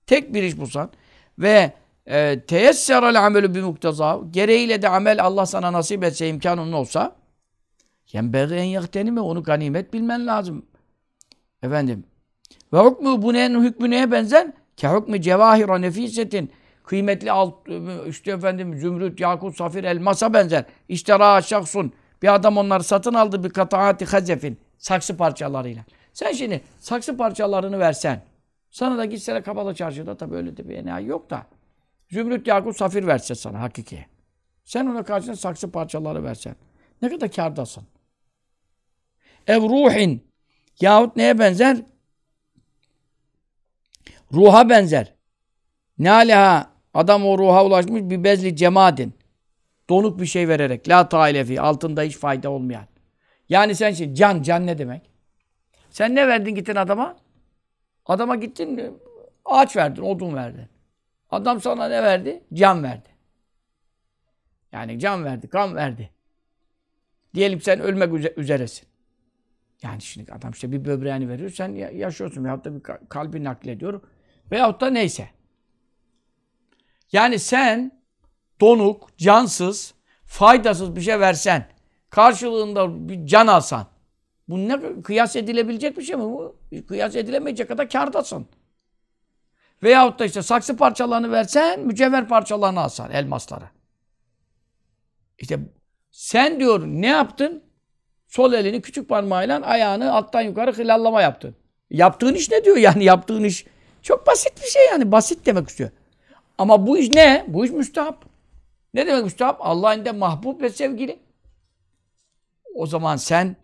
tek bir iş bulsan ve e, teyesseral amelü bi muktaza gereğiyle de amel Allah sana nasip etse imkanın olsa yenbeği en mi onu ganimet bilmen lazım. Efendim ve hükmü bu ne hükmü neye benzer? Ke hükmü cevahira nefisetin kıymetli alt, işte efendim zümrüt, yakut, safir, elmasa benzer. İşte ra şahsun bir adam onları satın aldı bir kataati hazefin Saksı parçalarıyla. Sen şimdi saksı parçalarını versen, sana da gitsene kapalı çarşıda tabi öyle de bir enayi yok da. Zümrüt, Yakup safir verse sana hakiki. Sen ona karşına saksı parçaları versen. Ne kadar kardasın. Evruhin yahut neye benzer? Ruha benzer. Ne aleha adam o ruha ulaşmış bir bezli cemadin. Donuk bir şey vererek. La tailefi altında hiç fayda olmayan. Yani sen şimdi şey, can, can ne demek? Sen ne verdin gittin adama? Adama gittin, ağaç verdin, odun verdin. Adam sana ne verdi? Can verdi. Yani can verdi, kan verdi. Diyelim sen ölmek üzeresin. Yani şimdi adam işte bir böbreğini veriyor, sen yaşıyorsun veyahut da bir kalbi naklediyor. Veyahut da neyse. Yani sen donuk, cansız, faydasız bir şey versen, karşılığında bir can alsan. Bu ne kıyas edilebilecek bir şey mi bu? Kıyas edilemeyecek kadar kardasın. Veyahut da işte saksı parçalarını versen mücevher parçalarını alsan elmasları. İşte sen diyor ne yaptın? Sol elini küçük parmağıyla ayağını alttan yukarı hilallama yaptın. Yaptığın iş ne diyor *laughs* yani yaptığın iş? Çok basit bir şey yani basit demek istiyor. Ama bu iş ne? Bu iş müstahap. Ne demek müstahap? Allah'ın de mahbub ve sevgili. O zaman sen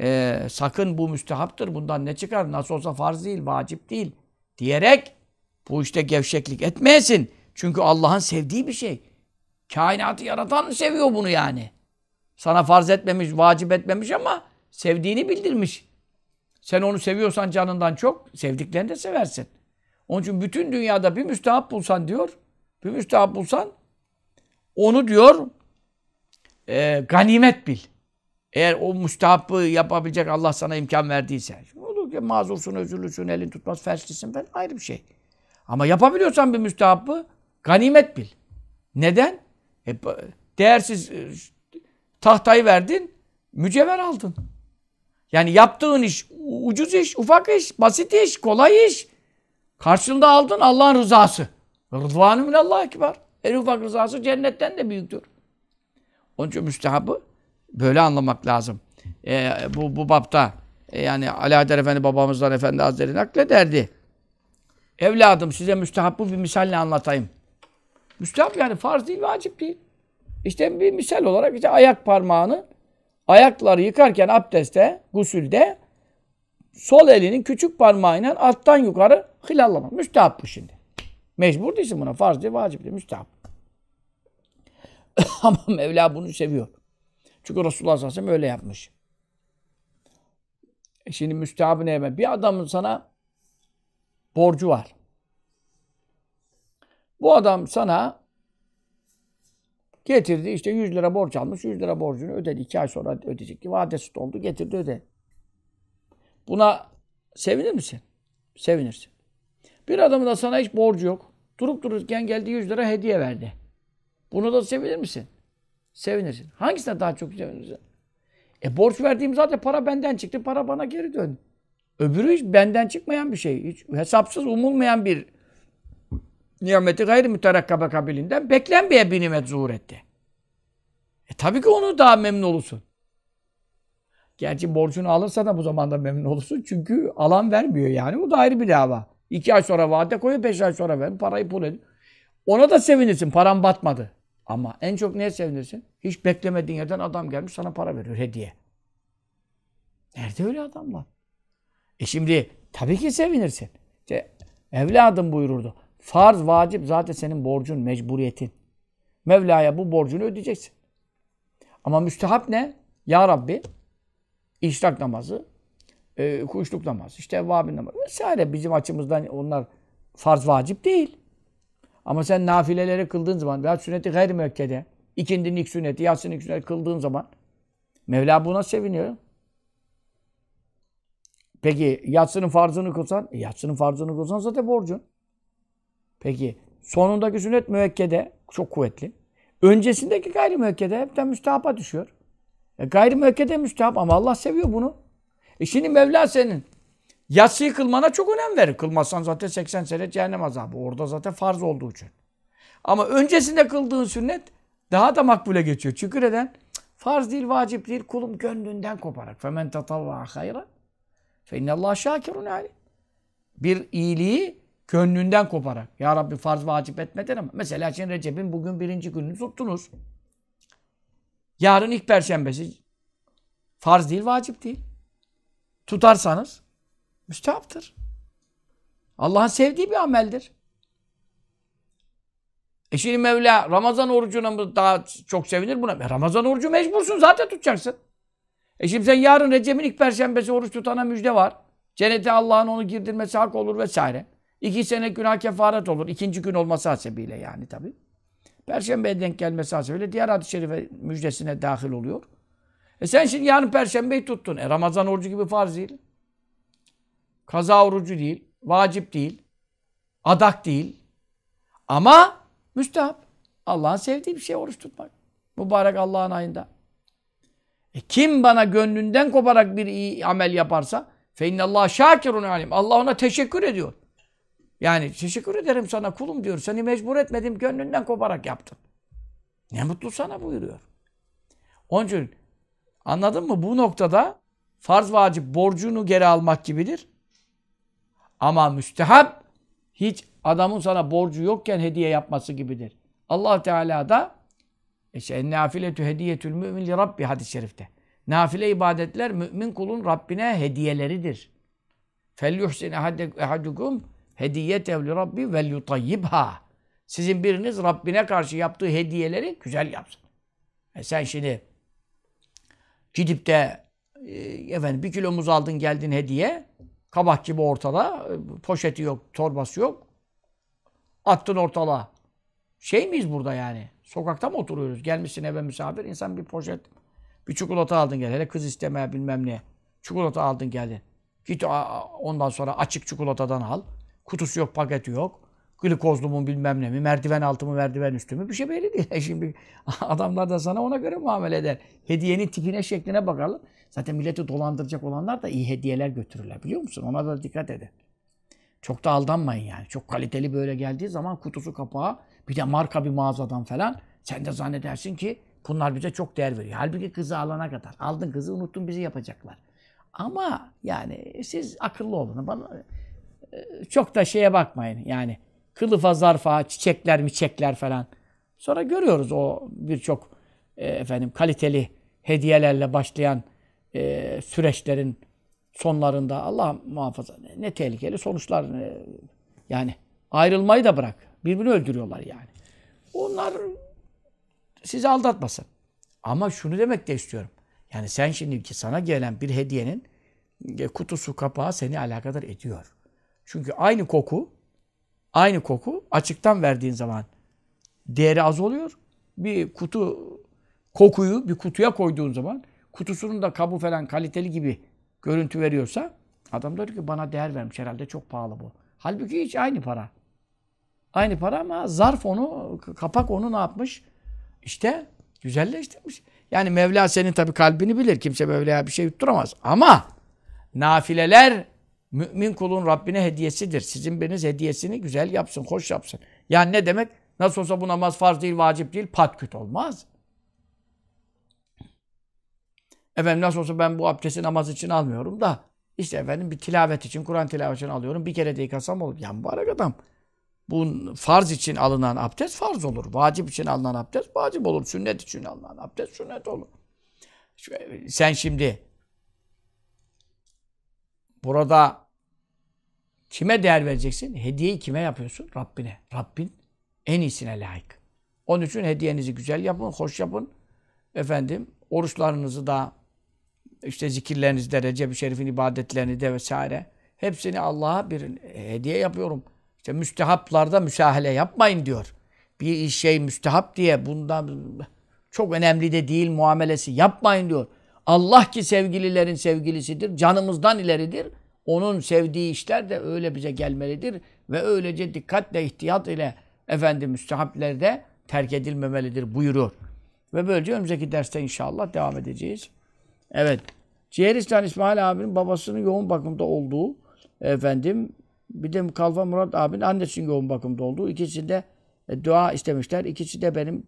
e, sakın bu müstehaptır, bundan ne çıkar, nasıl olsa farz değil, vacip değil diyerek bu işte gevşeklik etmeyesin. Çünkü Allah'ın sevdiği bir şey. Kainatı yaratan seviyor bunu yani. Sana farz etmemiş, vacip etmemiş ama sevdiğini bildirmiş. Sen onu seviyorsan canından çok, sevdiklerini de seversin. Onun için bütün dünyada bir müstehap bulsan diyor, bir müstehap bulsan onu diyor e, ganimet bil. Eğer o müstahapı yapabilecek Allah sana imkan verdiyse. Olur ki mazursun, özürlüsün, elin tutmaz, ferslisin falan ayrı bir şey. Ama yapabiliyorsan bir müstahapı ganimet bil. Neden? E, değersiz e, tahtayı verdin, mücevher aldın. Yani yaptığın iş, ucuz iş, ufak iş, basit iş, kolay iş. Karşılığında aldın Allah'ın rızası. Rıdvanü minallah ekber. En ufak rızası cennetten de büyüktür. Onun için müstehabı Böyle anlamak lazım. E, bu, bu bapta e, yani Alaeddin Efendi babamızdan Efendi Hazretleri naklederdi. Evladım size müstehapı bir misalle anlatayım. Müstehap yani farz değil, vacip değil. İşte bir misal olarak işte ayak parmağını ayakları yıkarken abdeste, gusülde sol elinin küçük parmağıyla alttan yukarı hilallamak. Müstehap bu şimdi. Mecbur değilsin buna. Farz değil, vacip değil. Müstehap. *coughs* Ama Mevla bunu seviyor. Çünkü Resulullah sallallahu aleyhi ve öyle yapmış. E şimdi müstehabı ne Bir adamın sana borcu var. Bu adam sana getirdi işte 100 lira borç almış. 100 lira borcunu ödedi. 2 ay sonra ödeyecek. Vadesi doldu getirdi öde. Buna sevinir misin? Sevinirsin. Bir adamın da sana hiç borcu yok. Durup dururken geldi 100 lira hediye verdi. Bunu da sevinir misin? sevinirsin. Hangisine daha çok sevinirsin? E borç verdiğim zaten para benden çıktı, para bana geri döndü. Öbürü hiç benden çıkmayan bir şey. Hiç hesapsız, umulmayan bir nimeti gayri müterakkabe kabilinden beklenmeye bir nimet zuhur etti. E tabii ki onu daha memnun olursun. Gerçi borcunu alırsa da bu zamanda memnun olursun. Çünkü alan vermiyor yani. Bu da ayrı bir dava. İki ay sonra vade koyuyor, beş ay sonra ver. Parayı pul edin. Ona da sevinirsin. Param batmadı. Ama en çok neye sevinirsin? Hiç beklemediğin yerden adam gelmiş sana para veriyor hediye. Nerede öyle adamlar? E şimdi tabii ki sevinirsin. İşte, evladım buyururdu. Farz, vacip zaten senin borcun, mecburiyetin. Mevla'ya bu borcunu ödeyeceksin. Ama müstehap ne? Ya Rabbi, işrak namazı, e, kuşluk namazı, işte evvabin namazı vesaire. Bizim açımızdan onlar farz, vacip değil. Ama sen nafileleri kıldığın zaman veya sünneti gayri müekkede, ikindinin ilk sünneti, yatsının ilk sünneti kıldığın zaman Mevla buna seviniyor. Peki yatsının farzını kılsan, e, yatsının farzını kılsan zaten borcun. Peki sonundaki sünnet müekkede çok kuvvetli. Öncesindeki gayri müekkede hepten müstehapa düşüyor. E, gayri müekkede müstehap ama Allah seviyor bunu. E şimdi Mevla senin Yatsıyı kılmana çok önem verir. Kılmazsan zaten 80 sene cehennem azabı. Orada zaten farz olduğu için. Ama öncesinde kıldığın sünnet daha da makbule geçiyor. Çünkü neden? Farz değil, vacip değil. Kulum gönlünden koparak. فَمَنْ تَطَوَّعَ خَيْرًا فَاِنَّ اللّٰهَ شَاكِرٌ عَلِيمٌ Bir iyiliği gönlünden koparak. Ya Rabbi farz vacip etmeden ama. Mesela şimdi Recep'in bugün birinci gününü tuttunuz. Yarın ilk perşembesi. Farz değil, vacip değil. Tutarsanız Müstehaptır. Allah'ın sevdiği bir ameldir. E şimdi Mevla Ramazan orucuna mı daha çok sevinir buna? E Ramazan orucu mecbursun zaten tutacaksın. E şimdi sen yarın Recep'in ilk perşembesi oruç tutana müjde var. Cennete Allah'ın onu girdirmesi hak olur vesaire. İki sene günah kefaret olur. ikinci gün olması hasebiyle yani tabi. Perşembeye denk gelmesi hasebiyle diğer hadis-i şerife müjdesine dahil oluyor. E sen şimdi yarın perşembeyi tuttun. E Ramazan orucu gibi farz değil. Kaza orucu değil, vacip değil, adak değil. Ama müstehap. Allah'ın sevdiği bir şey oruç tutmak. Mübarek Allah'ın ayında. E kim bana gönlünden koparak bir iyi amel yaparsa فَاِنَّ اللّٰهَ شَاكِرٌ alim. Allah ona teşekkür ediyor. Yani teşekkür ederim sana kulum diyor. Seni mecbur etmedim, gönlünden koparak yaptım. Ne mutlu sana buyuruyor. Onun için anladın mı? Bu noktada farz vacip borcunu geri almak gibidir. Ama müstehap hiç adamın sana borcu yokken hediye yapması gibidir. Allah Teala da işte şey, nafiletü hediyetül mümin li rabbi hadis-i şerifte. Nafile ibadetler mümin kulun Rabbine hediyeleridir. Felyuhsin ehadukum hediyetev li rabbi vel yutayyibha. Sizin biriniz Rabbine karşı yaptığı hediyeleri güzel yapsın. E sen şimdi gidip de e, efendim bir kilo muz aldın geldin hediye Kabak gibi ortada. E, poşeti yok, torbası yok. Attın ortala. Şey miyiz burada yani? Sokakta mı oturuyoruz? Gelmişsin eve misafir. insan bir poşet, bir çikolata aldın gel. Hele kız istemeye bilmem ne. Çikolata aldın geldi. Git ondan sonra açık çikolatadan al. Kutusu yok, paketi yok. Glikozlu mu bilmem ne mi, merdiven altı mı, merdiven üstü mü bir şey belli değil. *laughs* Şimdi adamlar da sana ona göre muamele eder. Hediyenin tipine, şekline bakalım. Zaten milleti dolandıracak olanlar da iyi hediyeler götürürler biliyor musun? Ona da dikkat edin. Çok da aldanmayın yani. Çok kaliteli böyle geldiği zaman kutusu kapağı bir de marka bir mağazadan falan sen de zannedersin ki bunlar bize çok değer veriyor. Halbuki kızı alana kadar. Aldın kızı unuttun bizi yapacaklar. Ama yani siz akıllı olun. Bana, e, çok da şeye bakmayın yani Kılıfa zarfa, çiçekler miçekler falan. Sonra görüyoruz o birçok e, efendim kaliteli hediyelerle başlayan e, süreçlerin sonlarında Allah muhafaza ne, ne tehlikeli sonuçlar e, yani ayrılmayı da bırak. Birbirini öldürüyorlar yani. Onlar sizi aldatmasın. Ama şunu demek de istiyorum. Yani sen şimdi ki sana gelen bir hediyenin e, kutusu kapağı seni alakadar ediyor. Çünkü aynı koku Aynı koku açıktan verdiğin zaman değeri az oluyor. Bir kutu kokuyu bir kutuya koyduğun zaman kutusunun da kabı falan kaliteli gibi görüntü veriyorsa adam diyor ki bana değer vermiş herhalde çok pahalı bu. Halbuki hiç aynı para. Aynı para ama zarf onu, kapak onu ne yapmış? İşte güzelleştirmiş. Yani Mevla senin tabi kalbini bilir. Kimse Mevla'ya bir şey yutturamaz. Ama nafileler Mümin kulun Rabbine hediyesidir. Sizin biriniz hediyesini güzel yapsın, hoş yapsın. Yani ne demek? Nasıl olsa bu namaz farz değil, vacip değil, patküt olmaz. Efendim nasıl olsa ben bu abdesti namaz için almıyorum da işte efendim bir tilavet için, Kur'an tilavet için alıyorum. Bir kere de yıkasam olur. Ya mübarek adam. Bu farz için alınan abdest farz olur. Vacip için alınan abdest vacip olur. Sünnet için alınan abdest sünnet olur. Sen şimdi Burada kime değer vereceksin? Hediyeyi kime yapıyorsun? Rabbine. Rabbin en iyisine layık. Onun için hediyenizi güzel yapın, hoş yapın. Efendim oruçlarınızı da işte zikirlerinizde, Recep-i Şerif'in ibadetlerini de vesaire. Hepsini Allah'a bir hediye yapıyorum. İşte müstehaplarda müsahale yapmayın diyor. Bir şey müstehap diye bundan çok önemli de değil muamelesi yapmayın diyor. Allah ki sevgililerin sevgilisidir. Canımızdan ileridir. Onun sevdiği işler de öyle bize gelmelidir. Ve öylece dikkatle, ihtiyat ile efendim müstehaplerde terk edilmemelidir buyuruyor. Ve böylece önümüzdeki derste inşallah devam edeceğiz. Evet. Ciğeristan İsmail abinin babasının yoğun bakımda olduğu efendim bir de Kalfa Murat abinin annesinin yoğun bakımda olduğu ikisinde e, dua istemişler. İkisi de benim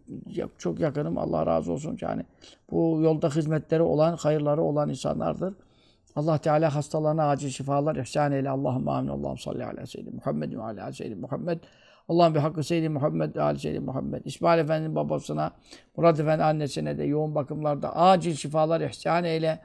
çok yakınım. Allah razı olsun. Yani bu yolda hizmetleri olan, hayırları olan insanlardır. Allah Teala hastalarına acil şifalar ihsan eyle. Allahım amin. Allah'ım salli ala seyyidi Muhammed ve ala seyyidi Muhammed. Allah'ım bir hakkı seyyidi Muhammed ve ala seyyidi Muhammed. İsmail Efendi'nin babasına, Murat Efendi annesine de yoğun bakımlarda acil şifalar ihsan eyle.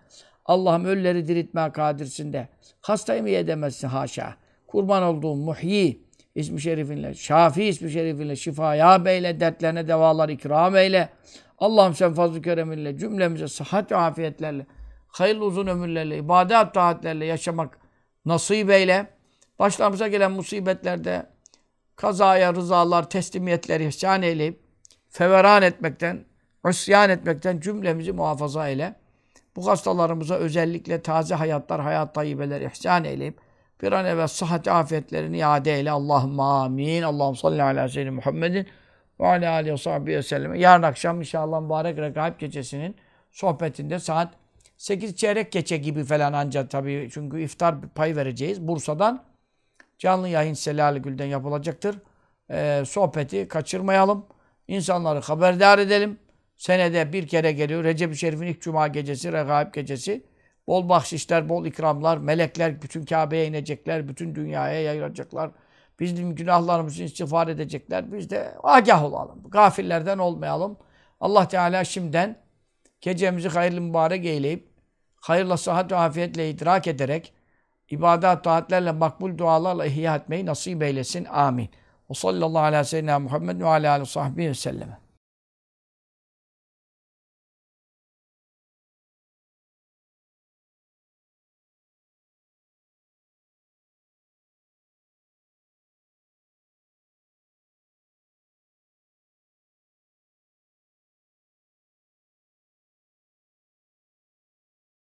Allah'ım ölüleri diriltmeye kadirsin de. Hastayı mı edemezsin haşa. Kurban olduğum muhyi, ismi şerifinle, Şafii ismi şerifinle şifaya beyle, dertlerine devalar ikram eyle. Allah'ım sen fazl-ı kereminle cümlemize sıhhat ve afiyetlerle, hayırlı uzun ömürlerle, ibadet taatlerle yaşamak nasip eyle. Başlarımıza gelen musibetlerde kazaya rızalar, teslimiyetleri ihsan eyleyip feveran etmekten, üsyan etmekten cümlemizi muhafaza eyle. Bu hastalarımıza özellikle taze hayatlar, hayat tayyibeler ihsan eyleyip bir an evvel sıhhat afiyetlerini iade eyle. Allah'ım amin. Allah'ım salli ala seyyidi Muhammedin ve ala aleyhi ve sahibi ve selleme. Yarın akşam inşallah mübarek rekaip gecesinin sohbetinde saat 8 çeyrek geçe gibi falan ancak tabii çünkü iftar pay vereceğiz. Bursa'dan canlı yayın Selali Gül'den yapılacaktır. Ee, sohbeti kaçırmayalım. İnsanları haberdar edelim. Senede bir kere geliyor. Recep-i Şerif'in ilk cuma gecesi, regaib gecesi. Bol bahşişler, bol ikramlar, melekler bütün Kabe'ye inecekler, bütün dünyaya yayılacaklar. Bizim günahlarımızın istiğfar edecekler. Biz de agah olalım. Gafillerden olmayalım. Allah Teala şimdiden gecemizi hayırlı mübarek eyleyip, hayırla sıhhat ve afiyetle idrak ederek, ibadet, taatlerle, makbul dualarla ihya etmeyi nasip eylesin. Amin. O sallallahu aleyhi ve sellem Muhammed ve aleyhi ve sellem.